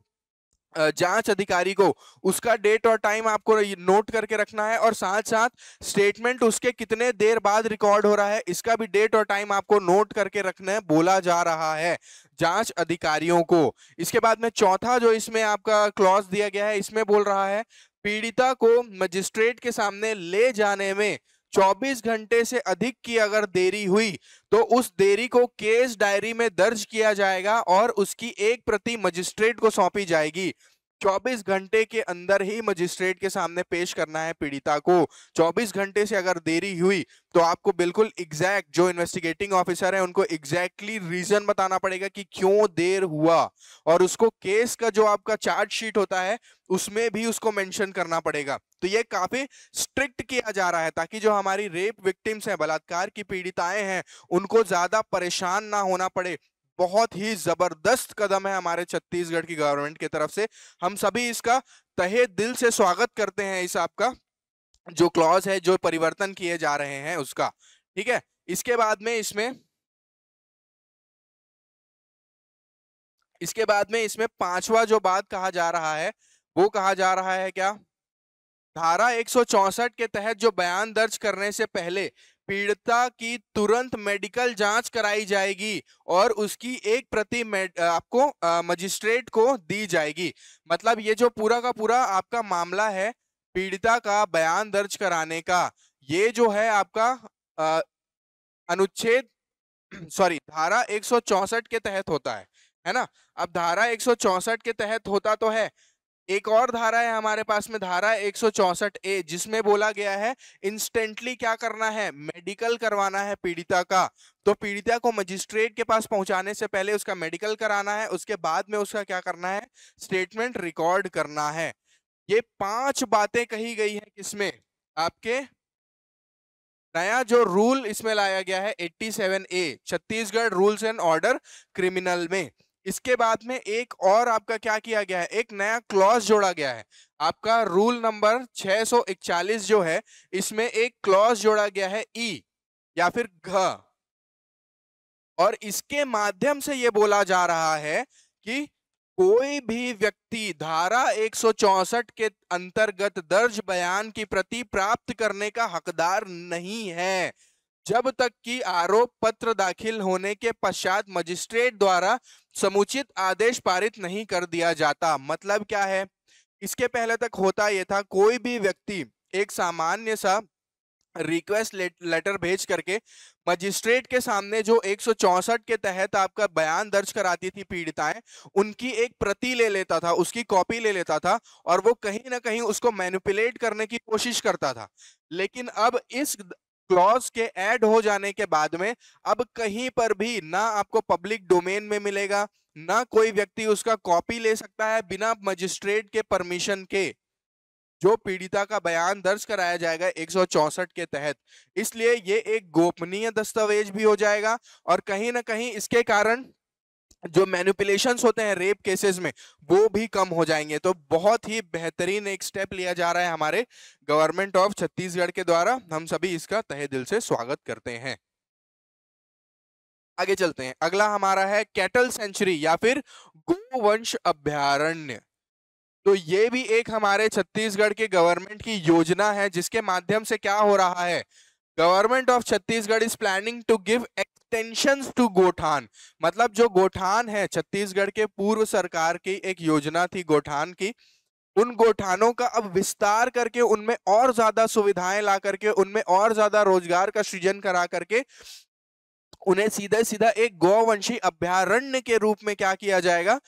जांच अधिकारी को उसका डेट और टाइम आपको नोट करके रखना है और साथ साथ स्टेटमेंट उसके कितने देर बाद रिकॉर्ड हो रहा है इसका भी डेट और टाइम आपको नोट करके रखना बोला जा रहा है जांच अधिकारियों को इसके बाद में चौथा जो इसमें आपका क्लॉज दिया गया है इसमें बोल रहा है पीड़िता को मजिस्ट्रेट के सामने ले जाने में 24 घंटे से अधिक की अगर देरी हुई तो उस देरी को केस डायरी में दर्ज किया जाएगा और उसकी एक प्रति मजिस्ट्रेट को सौंपी जाएगी 24 घंटे के अंदर ही मजिस्ट्रेट के सामने पेश करना है पीड़िता को 24 घंटे से अगर देरी हुई तो आपको बिल्कुल एग्जैक्ट जो इन्वेस्टिगेटिंग ऑफिसर है उनको एग्जैक्टली exactly रीजन बताना पड़ेगा कि क्यों देर हुआ और उसको केस का जो आपका चार्जशीट होता है उसमें भी उसको मेंशन करना पड़ेगा तो ये काफी स्ट्रिक्ट किया जा रहा है ताकि जो हमारी रेप विक्टिम्स हैं बलात्कार की पीड़िताएं हैं उनको ज्यादा परेशान ना होना पड़े बहुत ही जबरदस्त कदम है हमारे छत्तीसगढ़ की गवर्नमेंट की तरफ से हम सभी इसका तहे दिल से स्वागत करते हैं इस आपका जो क्लॉज है जो परिवर्तन किए जा रहे हैं उसका ठीक है इसके बाद में इसमें इसके बाद में इसमें पांचवा जो बात कहा जा रहा है वो कहा जा रहा है क्या धारा 164 के तहत जो बयान दर्ज करने से पहले पीड़िता की तुरंत मेडिकल जांच कराई जाएगी और उसकी एक प्रति आपको मजिस्ट्रेट को दी जाएगी मतलब ये जो पूरा का पूरा आपका मामला है पीड़िता का बयान दर्ज कराने का ये जो है आपका अनुच्छेद सॉरी धारा 164 के तहत होता है है ना अब धारा 164 के तहत होता तो है एक और धारा है हमारे पास में धारा 164 ए जिसमें बोला गया है इंस्टेंटली क्या करना है मेडिकल करवाना है पीड़िता का तो पीड़िता को मजिस्ट्रेट के पास पहुंचाने से पहले उसका मेडिकल कराना है उसके बाद में उसका क्या करना है स्टेटमेंट रिकॉर्ड करना है ये पांच बातें कही गई है किसमें आपके नया जो रूल इसमें लाया गया है 87 A Chhattisgarh rules and order criminal में इसके बाद में एक और आपका क्या किया गया है एक नया क्लॉज जोड़ा गया है आपका रूल नंबर 641 जो है इसमें एक क्लॉज जोड़ा गया है ई e, या फिर घ और इसके माध्यम से यह बोला जा रहा है कि कोई भी व्यक्ति धारा 164 के अंतर्गत दर्ज बयान की प्रति प्राप्त करने का हकदार नहीं है जब तक कि आरोप पत्र दाखिल होने के पश्चात मजिस्ट्रेट द्वारा समुचित आदेश पारित नहीं कर दिया जाता मतलब क्या है इसके पहले तक होता यह था कोई भी व्यक्ति एक सामान्य सा रिक्वेस्ट लेटर भेज करके मजिस्ट्रेट के सामने जो एक के तहत आपका बयान दर्ज कराती थी पीड़िताएं उनकी एक प्रति ले लेता था उसकी कॉपी ले लेता था और वो कहीं ना कहीं उसको मैनिपुलेट करने की कोशिश करता था लेकिन अब इस क्लॉज के ऐड हो जाने के बाद में अब कहीं पर भी ना आपको पब्लिक डोमेन में मिलेगा ना कोई व्यक्ति उसका कॉपी ले सकता है बिना मजिस्ट्रेट के परमिशन के जो पीड़िता का बयान दर्ज कराया जाएगा एक के तहत इसलिए ये एक गोपनीय दस्तावेज भी हो जाएगा और कहीं ना कहीं इसके कारण जो मैनिपुलेशन होते हैं रेप केसेस में वो भी कम हो जाएंगे तो बहुत ही बेहतरीन एक स्टेप लिया जा रहा है हमारे गवर्नमेंट ऑफ छत्तीसगढ़ के द्वारा हम सभी इसका तहे दिल से स्वागत करते हैं आगे चलते हैं अगला हमारा है कैटल सेंचुरी या फिर गोवंश अभ्यारण्य तो ये भी एक हमारे छत्तीसगढ़ के गवर्नमेंट की योजना है जिसके माध्यम से क्या हो रहा है government of Chhattisgarh is planning to give ex extension to gothan मतलब जो गोठान है छत्तीसगढ़ के पूर्व सरकार की एक योजना थी गोठान की उन गोठानों का अब विस्तार करके उनमें और ज्यादा सुविधाएं ला करके उनमें और ज्यादा रोजगार का सृजन करा करके उन्हें सीधा सीधा एक गौवंशी अभ्यारण्य के रूप में क्या किया जाएगा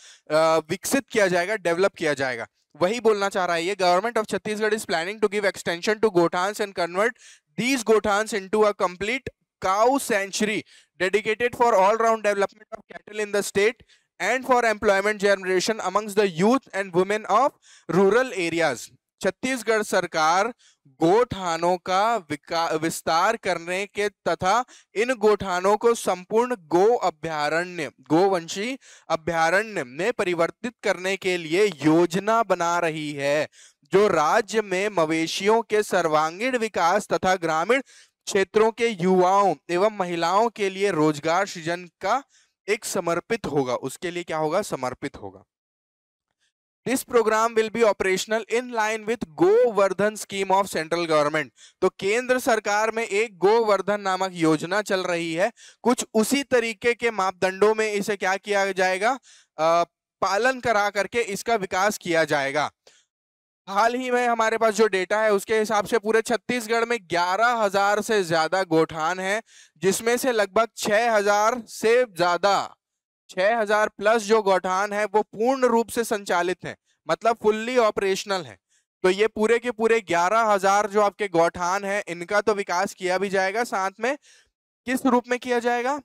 विकसित किया जाएगा डेवलप किया जाएगा वही बोलना चाह रहा है ये government of Chhattisgarh is planning to give extension to gothans and convert these gothans into a complete cow sanctuary dedicated for all-round development of cattle in the state and for employment generation amongst the youth and women of rural areas. Chhattisgarh सरकार गोठानों का विस्तार करने के तथा इन गोठानों को संपूर्ण गो अभ्यारण्य गोवंशी अभ्यारण्य में परिवर्तित करने के लिए योजना बना रही है जो राज्य में मवेशियों के सर्वांगीण विकास तथा ग्रामीण क्षेत्रों के युवाओं एवं महिलाओं के लिए रोजगार सृजन का एक समर्पित होगा उसके लिए क्या होगा समर्पित होगा this program will be operational in line with Govardhan scheme of central government तो केंद्र सरकार में एक गोवर्धन नामक योजना चल रही है कुछ उसी तरीके के मापदंडों में इसे क्या किया जाएगा आ, पालन करा करके इसका विकास किया जाएगा हाल ही में हमारे पास जो डेटा है उसके हिसाब से पूरे छत्तीसगढ़ में ग्यारह हजार से ज्यादा गोठान हैं जिसमें से लगभग छह हजार से ज्यादा छह हजार प्लस जो गौठान है वो पूर्ण रूप से संचालित हैं मतलब फुल्ली ऑपरेशनल है तो ये पूरे के पूरे ग्यारह हजार जो आपके गौठान है इनका तो विकास किया भी जाएगा साथ में किस रूप में किया जाएगा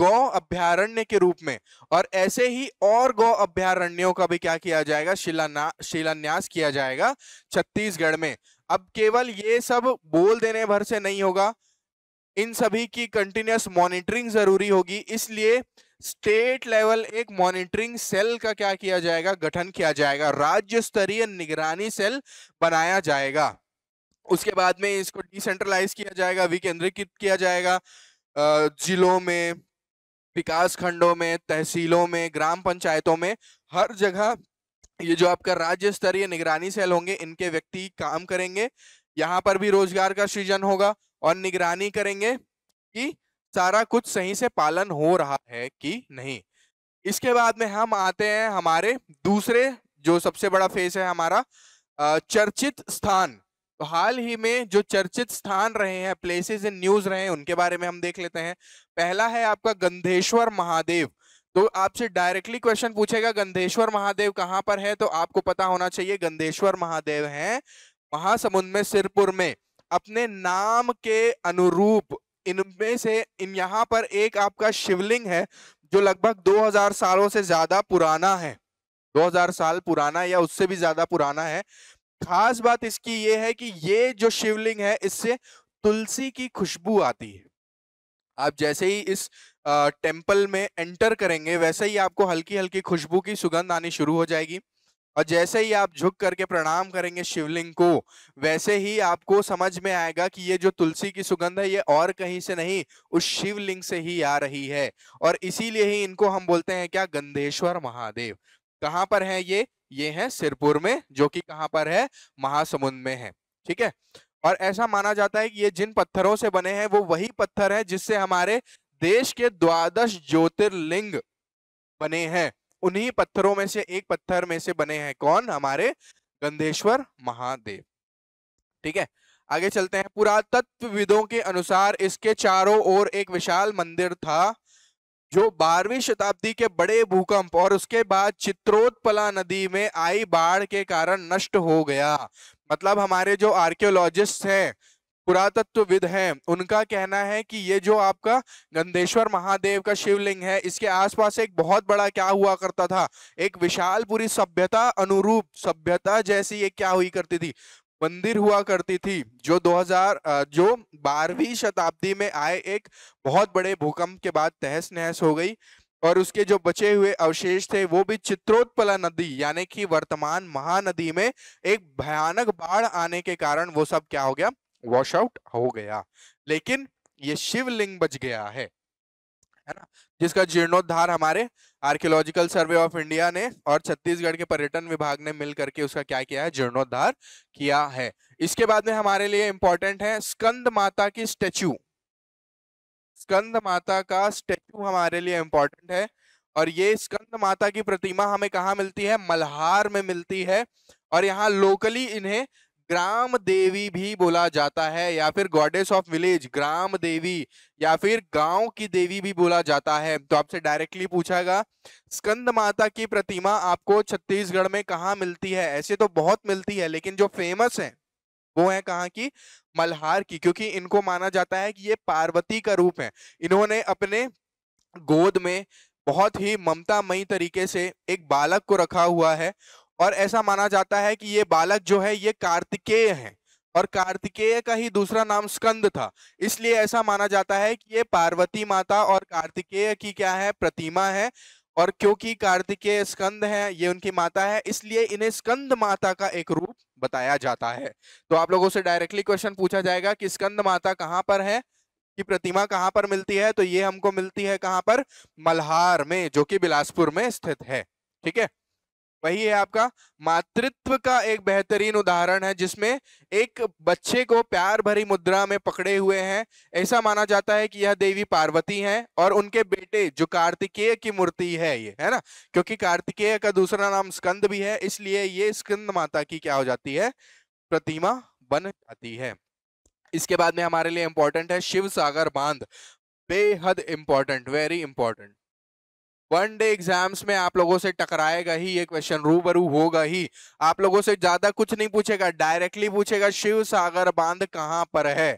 गौ अभ्यारण्य के रूप में और ऐसे ही और गौ अभ्यारण्यों का भी क्या किया जाएगा शिलान्यास शिलान्यास किया जाएगा छत्तीसगढ़ में अब केवल ये सब बोल देने भर से नहीं होगा इन सभी की कंटिन्यूस मॉनिटरिंग जरूरी होगी इसलिए स्टेट लेवल एक मॉनिटरिंग सेल का क्या किया जाएगा गठन किया जाएगा राज्य स्तरीय निगरानी सेल बनाया जाएगा उसके बाद में इसको डिसेंट्रलाइज किया जाएगा विकेंद्रीकृत किया जाएगा जिलों में विकास खंडों में तहसीलों में ग्राम पंचायतों में हर जगह ये जो आपका राज्य स्तरीय निगरानी सेल होंगे इनके व्यक्ति काम करेंगे यहाँ पर भी रोजगार का सृजन होगा और निगरानी करेंगे कि सारा कुछ सही से पालन हो रहा है कि नहीं इसके बाद में हम आते हैं हमारे दूसरे जो सबसे बड़ा फेस है हमारा चर्चित स्थान तो हाल ही में जो चर्चित स्थान रहे हैं प्लेसेस इन न्यूज रहे हैं उनके बारे में हम देख लेते हैं पहला है आपका गंधेश्वर महादेव तो आपसे डायरेक्टली क्वेश्चन पूछेगा गंधेश्वर महादेव कहाँ पर है तो आपको पता होना चाहिए गंधेश्वर महादेव हैं महासमुंद में सिरपुर में अपने नाम के अनुरूप इनमें से इन यहाँ पर एक आपका शिवलिंग है जो लगभग 2000 सालों से ज्यादा पुराना है 2000 साल पुराना या उससे भी ज्यादा पुराना है खास बात इसकी ये है कि ये जो शिवलिंग है इससे तुलसी की खुशबू आती है आप जैसे ही इस टेम्पल में एंटर करेंगे वैसे ही आपको हल्की हल्की खुशबू की सुगंध आनी शुरू हो जाएगी और जैसे ही आप झुक करके प्रणाम करेंगे शिवलिंग को वैसे ही आपको समझ में आएगा कि ये जो तुलसी की सुगंध है ये और कहीं से नहीं उस शिवलिंग से ही आ रही है और इसीलिए ही इनको हम बोलते हैं क्या गंधेश्वर महादेव कहाँ पर है ये ये है सिरपुर में जो कि कहां पर है महासमुंद में है ठीक है और ऐसा माना जाता है कि ये जिन पत्थरों से बने हैं वो वही पत्थर है जिससे हमारे देश के द्वादश ज्योतिर्लिंग बने हैं उन्हीं पत्थरों में से एक पत्थर में से बने हैं कौन हमारे गंधेश्वर महादेव ठीक है आगे चलते हैं पुरातत्वविदों के अनुसार इसके चारों ओर एक विशाल मंदिर था जो बारहवीं शताब्दी के बड़े भूकंप और उसके बाद चित्रोत्पला नदी में आई बाढ़ के कारण नष्ट हो गया मतलब हमारे जो आर्कियोलॉजिस्ट हैं पुरातत्वविद हैं उनका कहना है कि ये जो आपका गंदेश्वर महादेव का शिवलिंग है इसके आसपास एक बहुत बड़ा क्या हुआ करता था एक विशाल पूरी सभ्यता अनुरूप सभ्यता जैसी ये क्या हुई करती थी मंदिर हुआ करती थी जो 2000 जो 12वीं शताब्दी में आए एक बहुत बड़े भूकंप के बाद तहस नहस हो गई और उसके जो बचे हुए अवशेष थे वो भी चित्रोत्पला नदी यानी कि वर्तमान महानदी में एक भयानक बाढ़ आने के कारण वो सब क्या हो गया वॉश आउट हो गया लेकिन ये शिवलिंग बच गया है है ना जिसका जीर्णोद्धार हमारे आर्कियोलॉजिकल सर्वे ऑफ इंडिया ने और छत्तीसगढ़ के पर्यटन विभाग ने मिल करके उसका क्या किया है जीर्णोद्धार किया है इसके बाद में हमारे लिए इंपॉर्टेंट है स्कंद माता की स्टेच्यू स्कंद माता का स्टेच्यू हमारे लिए इम्पोर्टेंट है और ये स्कंद माता की प्रतिमा हमें कहा मिलती है मल्हार में मिलती है और यहाँ लोकली इन्हें ग्राम देवी भी बोला जाता है या फिर गॉडेस ऑफ विलेज ग्राम देवी या फिर गांव की देवी भी बोला जाता है तो आपसे डायरेक्टली पूछागा स्कंद माता की प्रतिमा आपको छत्तीसगढ़ में कहा मिलती है ऐसे तो बहुत मिलती है लेकिन जो फेमस है वो है कहाँ की मल्हार की क्योंकि इनको माना जाता है कि ये पार्वती का रूप है इन्होंने अपने गोद में बहुत ही ममता मई तरीके से एक बालक को रखा हुआ है और ऐसा माना जाता है कि ये बालक जो है ये कार्तिकेय है और कार्तिकेय का ही दूसरा नाम स्कंद था इसलिए ऐसा माना जाता है कि ये पार्वती माता और कार्तिकेय की क्या है प्रतिमा है और क्योंकि कार्तिकेय स्कंद है ये उनकी माता है इसलिए इन्हें स्कंद माता का एक रूप बताया जाता है तो आप लोगों से डायरेक्टली क्वेश्चन पूछा जाएगा कि स्कंद माता कहाँ पर है कि प्रतिमा कहाँ पर मिलती है तो ये हमको मिलती है कहाँ पर मल्हार में जो कि बिलासपुर में स्थित है ठीक है वही है आपका मातृत्व का एक बेहतरीन उदाहरण है जिसमें एक बच्चे को प्यार भरी मुद्रा में पकड़े हुए हैं ऐसा माना जाता है कि यह देवी पार्वती हैं और उनके बेटे जो कार्तिकेय की मूर्ति है ये है ना क्योंकि कार्तिकेय का दूसरा नाम स्कंद भी है इसलिए ये स्कंद माता की क्या हो जाती है प्रतिमा बन जाती है इसके बाद में हमारे लिए इंपॉर्टेंट है शिव सागर बांध बेहद important very important one day exams में आप लोगों से टकराएगा ही ये क्वेश्चन रूबरू होगा ही आप लोगों से ज्यादा कुछ नहीं पूछेगा डायरेक्टली पूछेगा शिव सागर बांध कहाँ पर है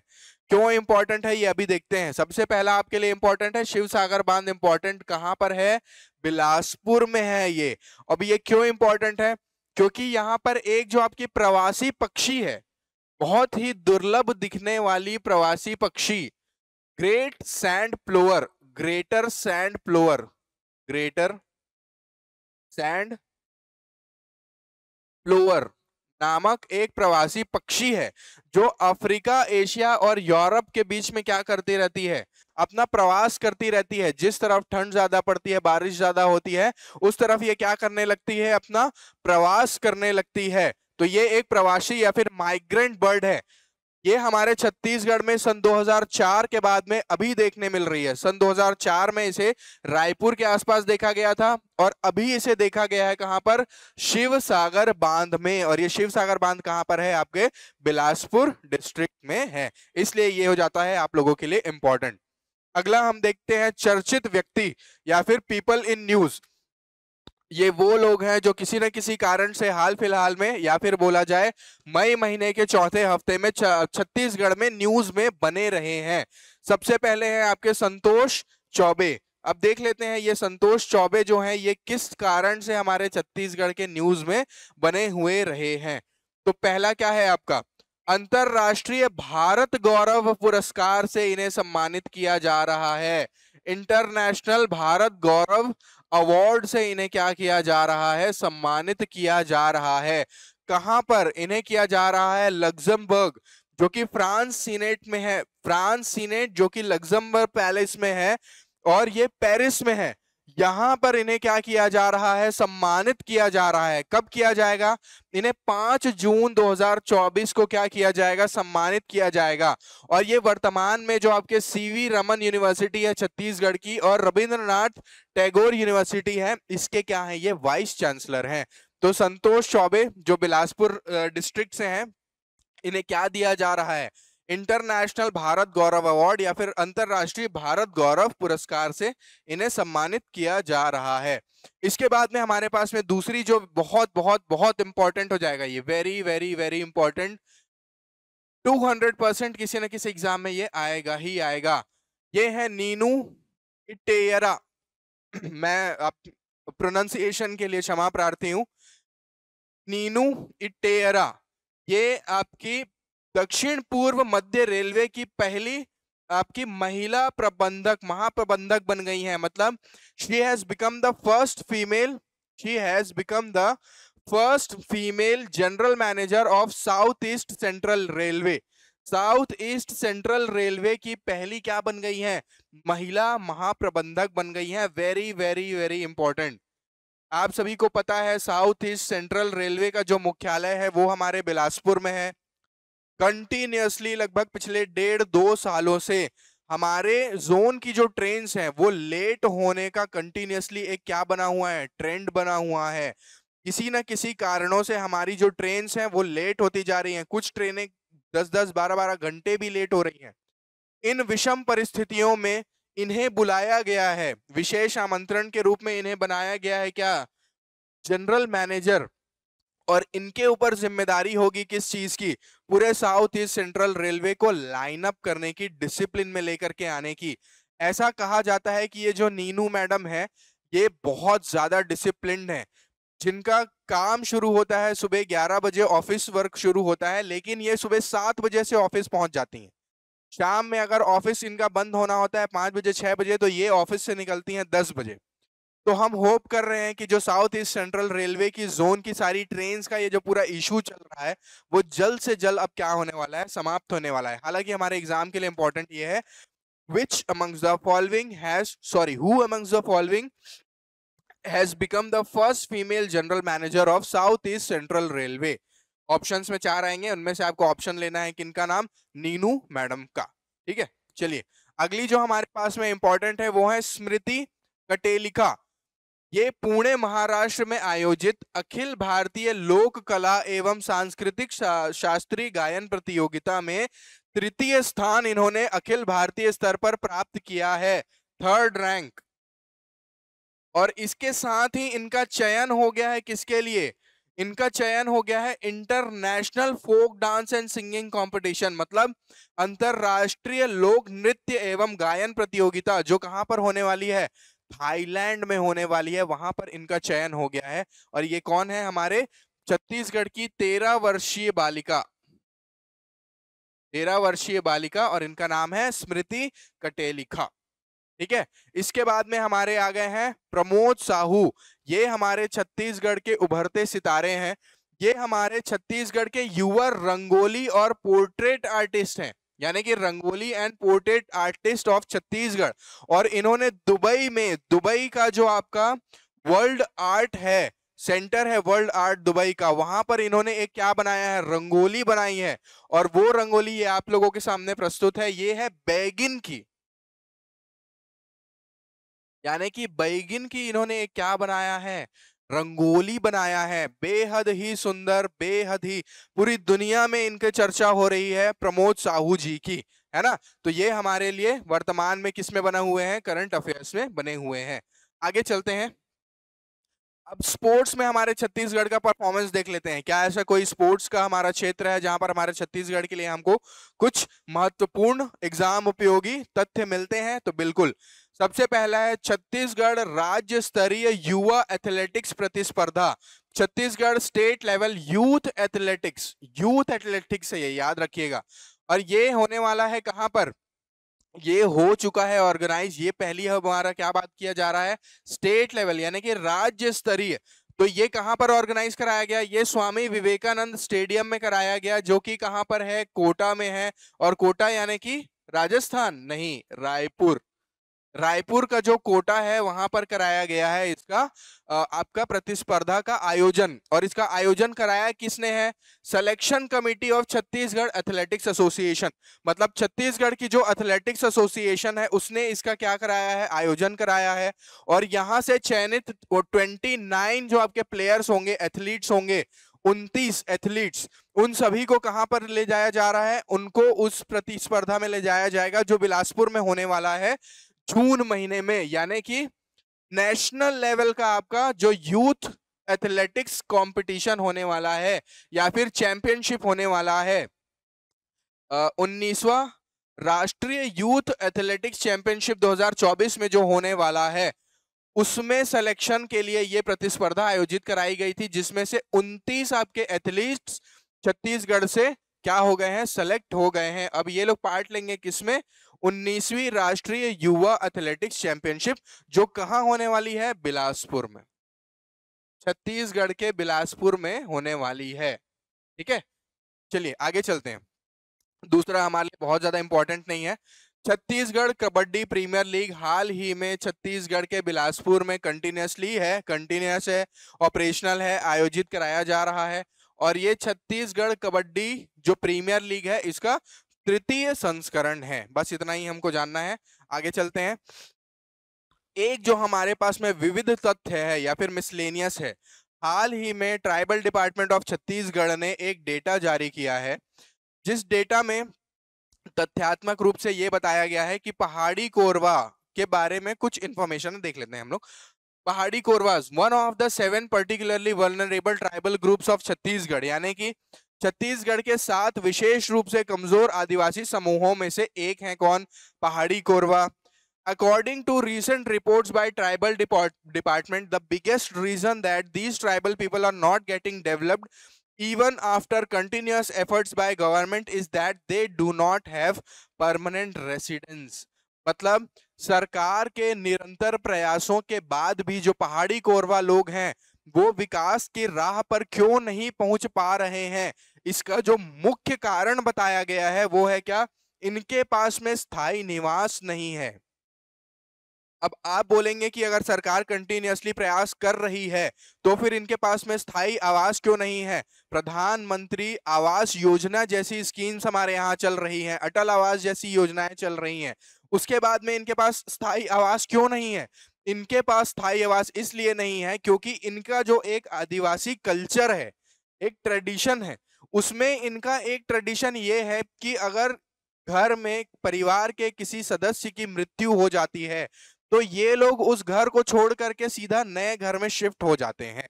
क्यों इंपॉर्टेंट है ये अभी देखते हैं सबसे पहला आपके लिए इंपॉर्टेंट है शिव सागर बांध इंपॉर्टेंट कहाँ पर है बिलासपुर में है ये अब ये क्यों इंपॉर्टेंट है क्योंकि यहाँ पर एक जो आपकी प्रवासी पक्षी है बहुत ही दुर्लभ दिखने वाली प्रवासी पक्षी great sand plover greater sand plover greater sand plover नामक एक प्रवासी पक्षी है जो अफ्रीका एशिया और यूरोप के बीच में क्या करती रहती है अपना प्रवास करती रहती है जिस तरफ ठंड ज्यादा पड़ती है बारिश ज्यादा होती है उस तरफ ये क्या करने लगती है अपना प्रवास करने लगती है तो ये एक प्रवासी या फिर माइग्रेंट बर्ड है ये हमारे छत्तीसगढ़ में सन 2004 के बाद में अभी देखने मिल रही है सन 2004 में इसे रायपुर के आसपास देखा गया था और अभी इसे देखा गया है कहां पर शिव सागर बांध में और ये शिव सागर बांध कहां पर है आपके बिलासपुर डिस्ट्रिक्ट में है इसलिए ये हो जाता है आप लोगों के लिए इंपॉर्टेंट अगला हम देखते हैं चर्चित व्यक्ति या फिर पीपल इन न्यूज ये वो लोग हैं जो किसी न किसी कारण से हाल फिलहाल में या फिर बोला जाए मई महीने के चौथे हफ्ते में छत्तीसगढ़ में न्यूज में बने रहे हैं सबसे पहले हैं आपके संतोष चौबे अब देख लेते हैं ये संतोष चौबे जो हैं ये किस कारण से हमारे छत्तीसगढ़ के न्यूज में बने हुए रहे हैं तो पहला क्या है आपका अंतरराष्ट्रीय भारत गौरव पुरस्कार से इन्हें सम्मानित किया जा रहा है इंटरनेशनल भारत गौरव अवार्ड से इन्हें क्या किया जा रहा है सम्मानित किया जा रहा है कहाँ पर इन्हें किया जा रहा है लग्जमबर्ग जो कि फ्रांस सीनेट में है फ्रांस सीनेट जो कि लग्जमबर्ग पैलेस में है और ये पेरिस में है यहां पर इन्हें क्या किया जा रहा है सम्मानित किया जा रहा है कब किया जाएगा इन्हें 5 जून 2024 को क्या किया जाएगा सम्मानित किया जाएगा और ये वर्तमान में जो आपके सीवी रमन यूनिवर्सिटी है छत्तीसगढ़ की और रविंद्रनाथ टैगोर यूनिवर्सिटी है इसके क्या है ये वाइस चांसलर है तो संतोष चौबे जो बिलासपुर डिस्ट्रिक्ट से हैं इन्हें क्या दिया जा रहा है इंटरनेशनल भारत गौरव अवार्ड या फिर अंतरराष्ट्रीय भारत गौरव पुरस्कार से इन्हें सम्मानित किया जा रहा है इसके बाद में हमारे पास में दूसरी जो बहुत बहुत बहुत इंपॉर्टेंट हो जाएगा ये very very very important 200 percent किसी न किसी एग्जाम में ये आएगा ही आएगा ये है नीनू इटेयरा मैं आप प्रोनाउंसिएशन के लिए क्षमा प्रार्थी हूँ नीनू इटेयरा ये आपकी दक्षिण पूर्व मध्य रेलवे की पहली आपकी महिला प्रबंधक महाप्रबंधक बन गई हैं मतलब she has become the first female she has become the first female general manager of south east central railway south east central railway की पहली क्या बन गई है महिला महाप्रबंधक बन गई है वेरी वेरी वेरी इंपॉर्टेंट आप सभी को पता है साउथ ईस्ट सेंट्रल रेलवे का जो मुख्यालय है वो हमारे बिलासपुर में है कंटिन्यूसली लगभग पिछले डेढ़ दो सालों से हमारे जोन की जो ट्रेन हैं वो लेट होने का कंटिन्यूसली एक क्या बना हुआ है ट्रेंड बना हुआ है किसी ना किसी कारणों से हमारी जो ट्रेन हैं वो लेट होती जा रही हैं कुछ ट्रेनें दस दस बारह बारह घंटे भी लेट हो रही हैं इन विषम परिस्थितियों में इन्हें बुलाया गया है विशेष आमंत्रण के रूप में इन्हें बनाया गया है क्या जनरल मैनेजर और इनके ऊपर जिम्मेदारी होगी किस चीज की पूरे साउथ ईस्ट सेंट्रल रेलवे को लाइन अप करने की डिसिप्लिन में लेकर के आने की ऐसा कहा जाता है कि ये जो नीनू मैडम है ये बहुत ज्यादा डिसिप्लिन है जिनका काम शुरू होता है सुबह 11 बजे ऑफिस वर्क शुरू होता है लेकिन ये सुबह सात बजे से ऑफिस पहुंच जाती हैं शाम में अगर ऑफिस इनका बंद होना होता है 5 बजे 6 बजे तो ये ऑफिस से निकलती हैं दस बजे तो हम होप कर रहे हैं कि जो साउथ ईस्ट सेंट्रल रेलवे की जोन की सारी ट्रेन का ये जो पूरा इशू चल रहा है वो जल्द से जल्द अब क्या होने वाला है समाप्त होने वाला है हालांकि हमारे एग्जाम के लिए इंपॉर्टेंट ये है which amongst the following has sorry who amongst the following has become the first female general manager of south east central railway option में चार आएंगे उनमें से आपको ऑप्शन लेना है किनका नाम नीनू मैडम का ठीक है चलिए अगली जो हमारे पास में इंपॉर्टेंट है वो है स्मृति कटेलिका ये पुणे महाराष्ट्र में आयोजित अखिल भारतीय लोक कला एवं सांस्कृतिक शा, शास्त्रीय गायन प्रतियोगिता में तृतीय स्थान इन्होंने अखिल भारतीय स्तर पर प्राप्त किया है थर्ड रैंक और इसके साथ ही इनका चयन हो गया है किसके लिए इनका चयन हो गया है international folk dance and singing competition मतलब अंतरराष्ट्रीय लोक नृत्य एवं गायन प्रतियोगिता जो कहां पर होने वाली है थाईलैंड में होने वाली है वहां पर इनका चयन हो गया है और ये कौन है हमारे छत्तीसगढ़ की तेरह वर्षीय बालिका तेरह वर्षीय बालिका और इनका नाम है स्मृति कटेलिखा ठीक है इसके बाद में हमारे आ गए हैं प्रमोद साहू ये हमारे छत्तीसगढ़ के उभरते सितारे हैं ये हमारे छत्तीसगढ़ के युवा रंगोली और पोर्ट्रेट आर्टिस्ट हैं यानी कि rangoli and portrait artist of Chhattisgarh और इन्होंने दुबई में दुबई का जो आपका वर्ल्ड आर्ट है सेंटर है वर्ल्ड आर्ट दुबई का वहां पर इन्होंने एक क्या बनाया है रंगोली बनाई है और वो रंगोली ये आप लोगों के सामने प्रस्तुत है ये है बैगिन की यानी कि बैगिन की इन्होंने एक क्या बनाया है रंगोली बनाया है बेहद ही सुंदर बेहद ही पूरी दुनिया में इनके चर्चा हो रही है प्रमोद साहू जी की है ना तो ये हमारे लिए वर्तमान में किस में बने हुए हैं करंट अफेयर्स में बने हुए हैं आगे चलते हैं अब स्पोर्ट्स में हमारे छत्तीसगढ़ का परफॉर्मेंस देख लेते हैं क्या ऐसा कोई स्पोर्ट्स का हमारा क्षेत्र है जहां पर हमारे छत्तीसगढ़ के लिए हमको कुछ महत्वपूर्ण एग्जाम उपयोगी तथ्य मिलते हैं तो बिल्कुल सबसे पहला है छत्तीसगढ़ राज्य स्तरीय युवा एथलेटिक्स प्रतिस्पर्धा Chhattisgarh state level youth athletics youth athletics है ये याद रखिएगा और ये होने वाला है कहां पर ये हो चुका है ऑर्गेनाइज ये पहली हमारा क्या बात किया जा रहा है स्टेट लेवल यानी कि राज्य स्तरीय तो ये कहां पर ऑर्गेनाइज कराया गया ये स्वामी विवेकानंद स्टेडियम में कराया गया जो कि कहां पर है कोटा में है और कोटा यानी कि राजस्थान नहीं रायपुर रायपुर का जो कोटा है वहां पर कराया गया है इसका आपका प्रतिस्पर्धा का आयोजन और इसका आयोजन कराया किसने है selection committee of Chhattisgarh athletics association मतलब छत्तीसगढ़ की जो एथलेटिक्स एसोसिएशन है उसने इसका क्या कराया है आयोजन कराया है और यहाँ से चयनित वो ट्वेंटी नाइन जो आपके प्लेयर्स होंगे एथलीट्स होंगे उनतीस एथलीट्स उन सभी को कहाँ पर ले जाया जा रहा है उनको उस प्रतिस्पर्धा में ले जाया जाएगा जो बिलासपुर में होने वाला है जून महीने में यानी कि नेशनल लेवल का आपका जो यूथ एथलेटिक्स कंपटीशन होने वाला है या फिर चैंपियनशिप होने वाला है उन्नीसवा राष्ट्रीय यूथ एथलेटिक्स चैंपियनशिप 2024 में जो होने वाला है उसमें सिलेक्शन के लिए ये प्रतिस्पर्धा आयोजित कराई गई थी जिसमें से 29 आपके एथलीट छत्तीसगढ़ से क्या हो गए हैं सेलेक्ट हो गए हैं अब ये लोग पार्ट लेंगे किसमें उन्नीसवीं राष्ट्रीय युवा एथलेटिक्स चैंपियनशिप जो कहा होने वाली है बिलासपुर में छत्तीसगढ़ के बिलासपुर में होने वाली है ठीक है चलिए आगे चलते हैं दूसरा हमारे लिए बहुत ज्यादा इंपॉर्टेंट नहीं है छत्तीसगढ़ कबड्डी प्रीमियर लीग हाल ही में छत्तीसगढ़ के बिलासपुर में कंटिन्यूसली है कंटिन्यूस है ऑपरेशनल है आयोजित कराया जा रहा है और ये छत्तीसगढ़ कबड्डी जो प्रीमियर लीग है इसका तृतीय संस्करण है बस इतना ही हमको जानना है आगे चलते हैं एक जो हमारे पास में विविध तथ्य है या फिर मिसलेनियस है हाल ही में ट्राइबल डिपार्टमेंट ऑफ छत्तीसगढ़ ने एक डेटा जारी किया है जिस डेटा में तथ्यात्मक रूप से ये बताया गया है कि पहाड़ी कोरवा के बारे में कुछ इन्फॉर्मेशन देख लेते हैं हम लोग Pahadi Korwas one of the seven particularly vulnerable tribal groups of Chhattisgarh यानी कि छत्तीसगढ़ के सात विशेष रूप से कमजोर आदिवासी समूहों में से एक है कौन Pahadi Korwa according to recent report by tribal department the biggest reason that these tribal people are not getting developed even after continuous efforts by government is that they do not have permanent residence मतलब सरकार के निरंतर प्रयासों के बाद भी जो पहाड़ी कोरवा लोग हैं वो विकास की राह पर क्यों नहीं पहुंच पा रहे हैं इसका जो मुख्य कारण बताया गया है वो है क्या इनके पास में स्थायी निवास नहीं है अब आप बोलेंगे कि अगर सरकार कंटिन्यूसली प्रयास कर रही है तो फिर इनके पास में स्थायी आवास क्यों नहीं है प्रधानमंत्री आवास योजना जैसी स्कीम्स हमारे यहाँ चल रही हैं अटल आवास जैसी योजनाएं चल रही हैं उसके बाद में इनके पास स्थायी आवास क्यों नहीं है इनके पास स्थायी आवास इसलिए नहीं है क्योंकि इनका जो एक आदिवासी कल्चर है एक ट्रेडिशन है उसमें इनका एक ट्रेडिशन ये है कि अगर घर में परिवार के किसी सदस्य की मृत्यु हो जाती है तो ये लोग उस घर को छोड़ करके सीधा नए घर में शिफ्ट हो जाते हैं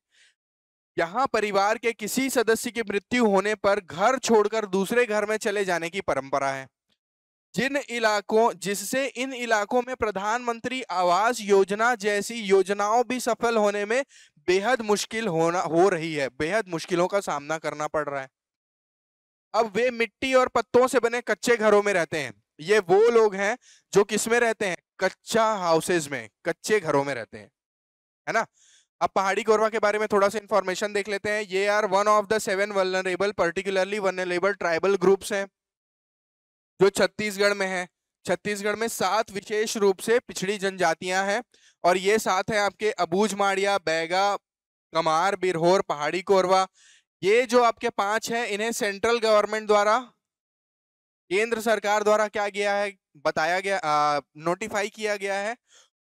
यहाँ परिवार के किसी सदस्य की मृत्यु होने पर घर छोड़कर दूसरे घर में चले जाने की परंपरा है जिन इलाकों जिससे इन इलाकों में प्रधानमंत्री आवास योजना जैसी योजनाओं भी सफल होने में बेहद मुश्किल होना हो रही है बेहद मुश्किलों का सामना करना पड़ रहा है अब वे मिट्टी और पत्तों से बने कच्चे घरों में रहते हैं ये वो लोग हैं जो किसमें रहते हैं कच्चा हाउसेज में कच्चे घरों में रहते हैं है ना अब पहाड़ी कोरवा के बारे में थोड़ा सा इन्फॉर्मेशन देख लेते हैं ये are one of the seven vulnerable particularly vulnerable tribal groups हैं जो छत्तीसगढ़ में है छत्तीसगढ़ में सात विशेष रूप से पिछड़ी जनजातियां हैं और ये सात हैं आपके अबूझ माड़िया बैगा कमार बिरहोर पहाड़ी कोरवा ये जो आपके पांच हैं इन्हें सेंट्रल गवर्नमेंट द्वारा केंद्र सरकार द्वारा क्या गया है बताया गया आ, नोटिफाई किया गया है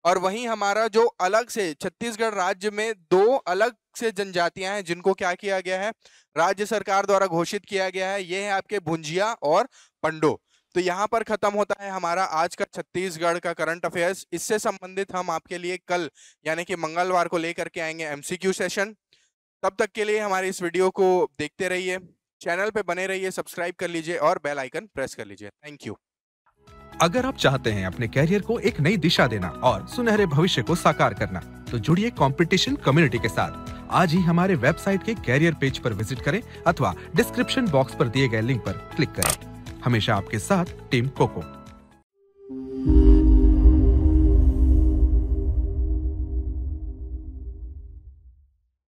और वहीं हमारा जो अलग से छत्तीसगढ़ राज्य में दो अलग से जनजातियां हैं जिनको क्या किया गया है राज्य सरकार द्वारा घोषित किया गया है ये है आपके भुंजिया और पंडो तो यहाँ पर खत्म होता है हमारा आज का छत्तीसगढ़ का करंट अफेयर्स इससे संबंधित हम आपके लिए कल यानी कि मंगलवार को लेकर के आएंगे एमसीक्यू सेशन तब तक के लिए हमारे इस वीडियो को देखते रहिए चैनल पे बने रहिए सब्सक्राइब कर लीजिए और बेल आइकन प्रेस कर लीजिए थैंक यू अगर आप चाहते हैं अपने कैरियर को एक नई दिशा देना और सुनहरे भविष्य को साकार करना तो जुड़िए कंपटीशन कम्युनिटी के साथ आज ही हमारे वेबसाइट के कैरियर पेज पर विजिट करें अथवा डिस्क्रिप्शन बॉक्स पर दिए गए लिंक पर क्लिक करें हमेशा आपके साथ टीम कोको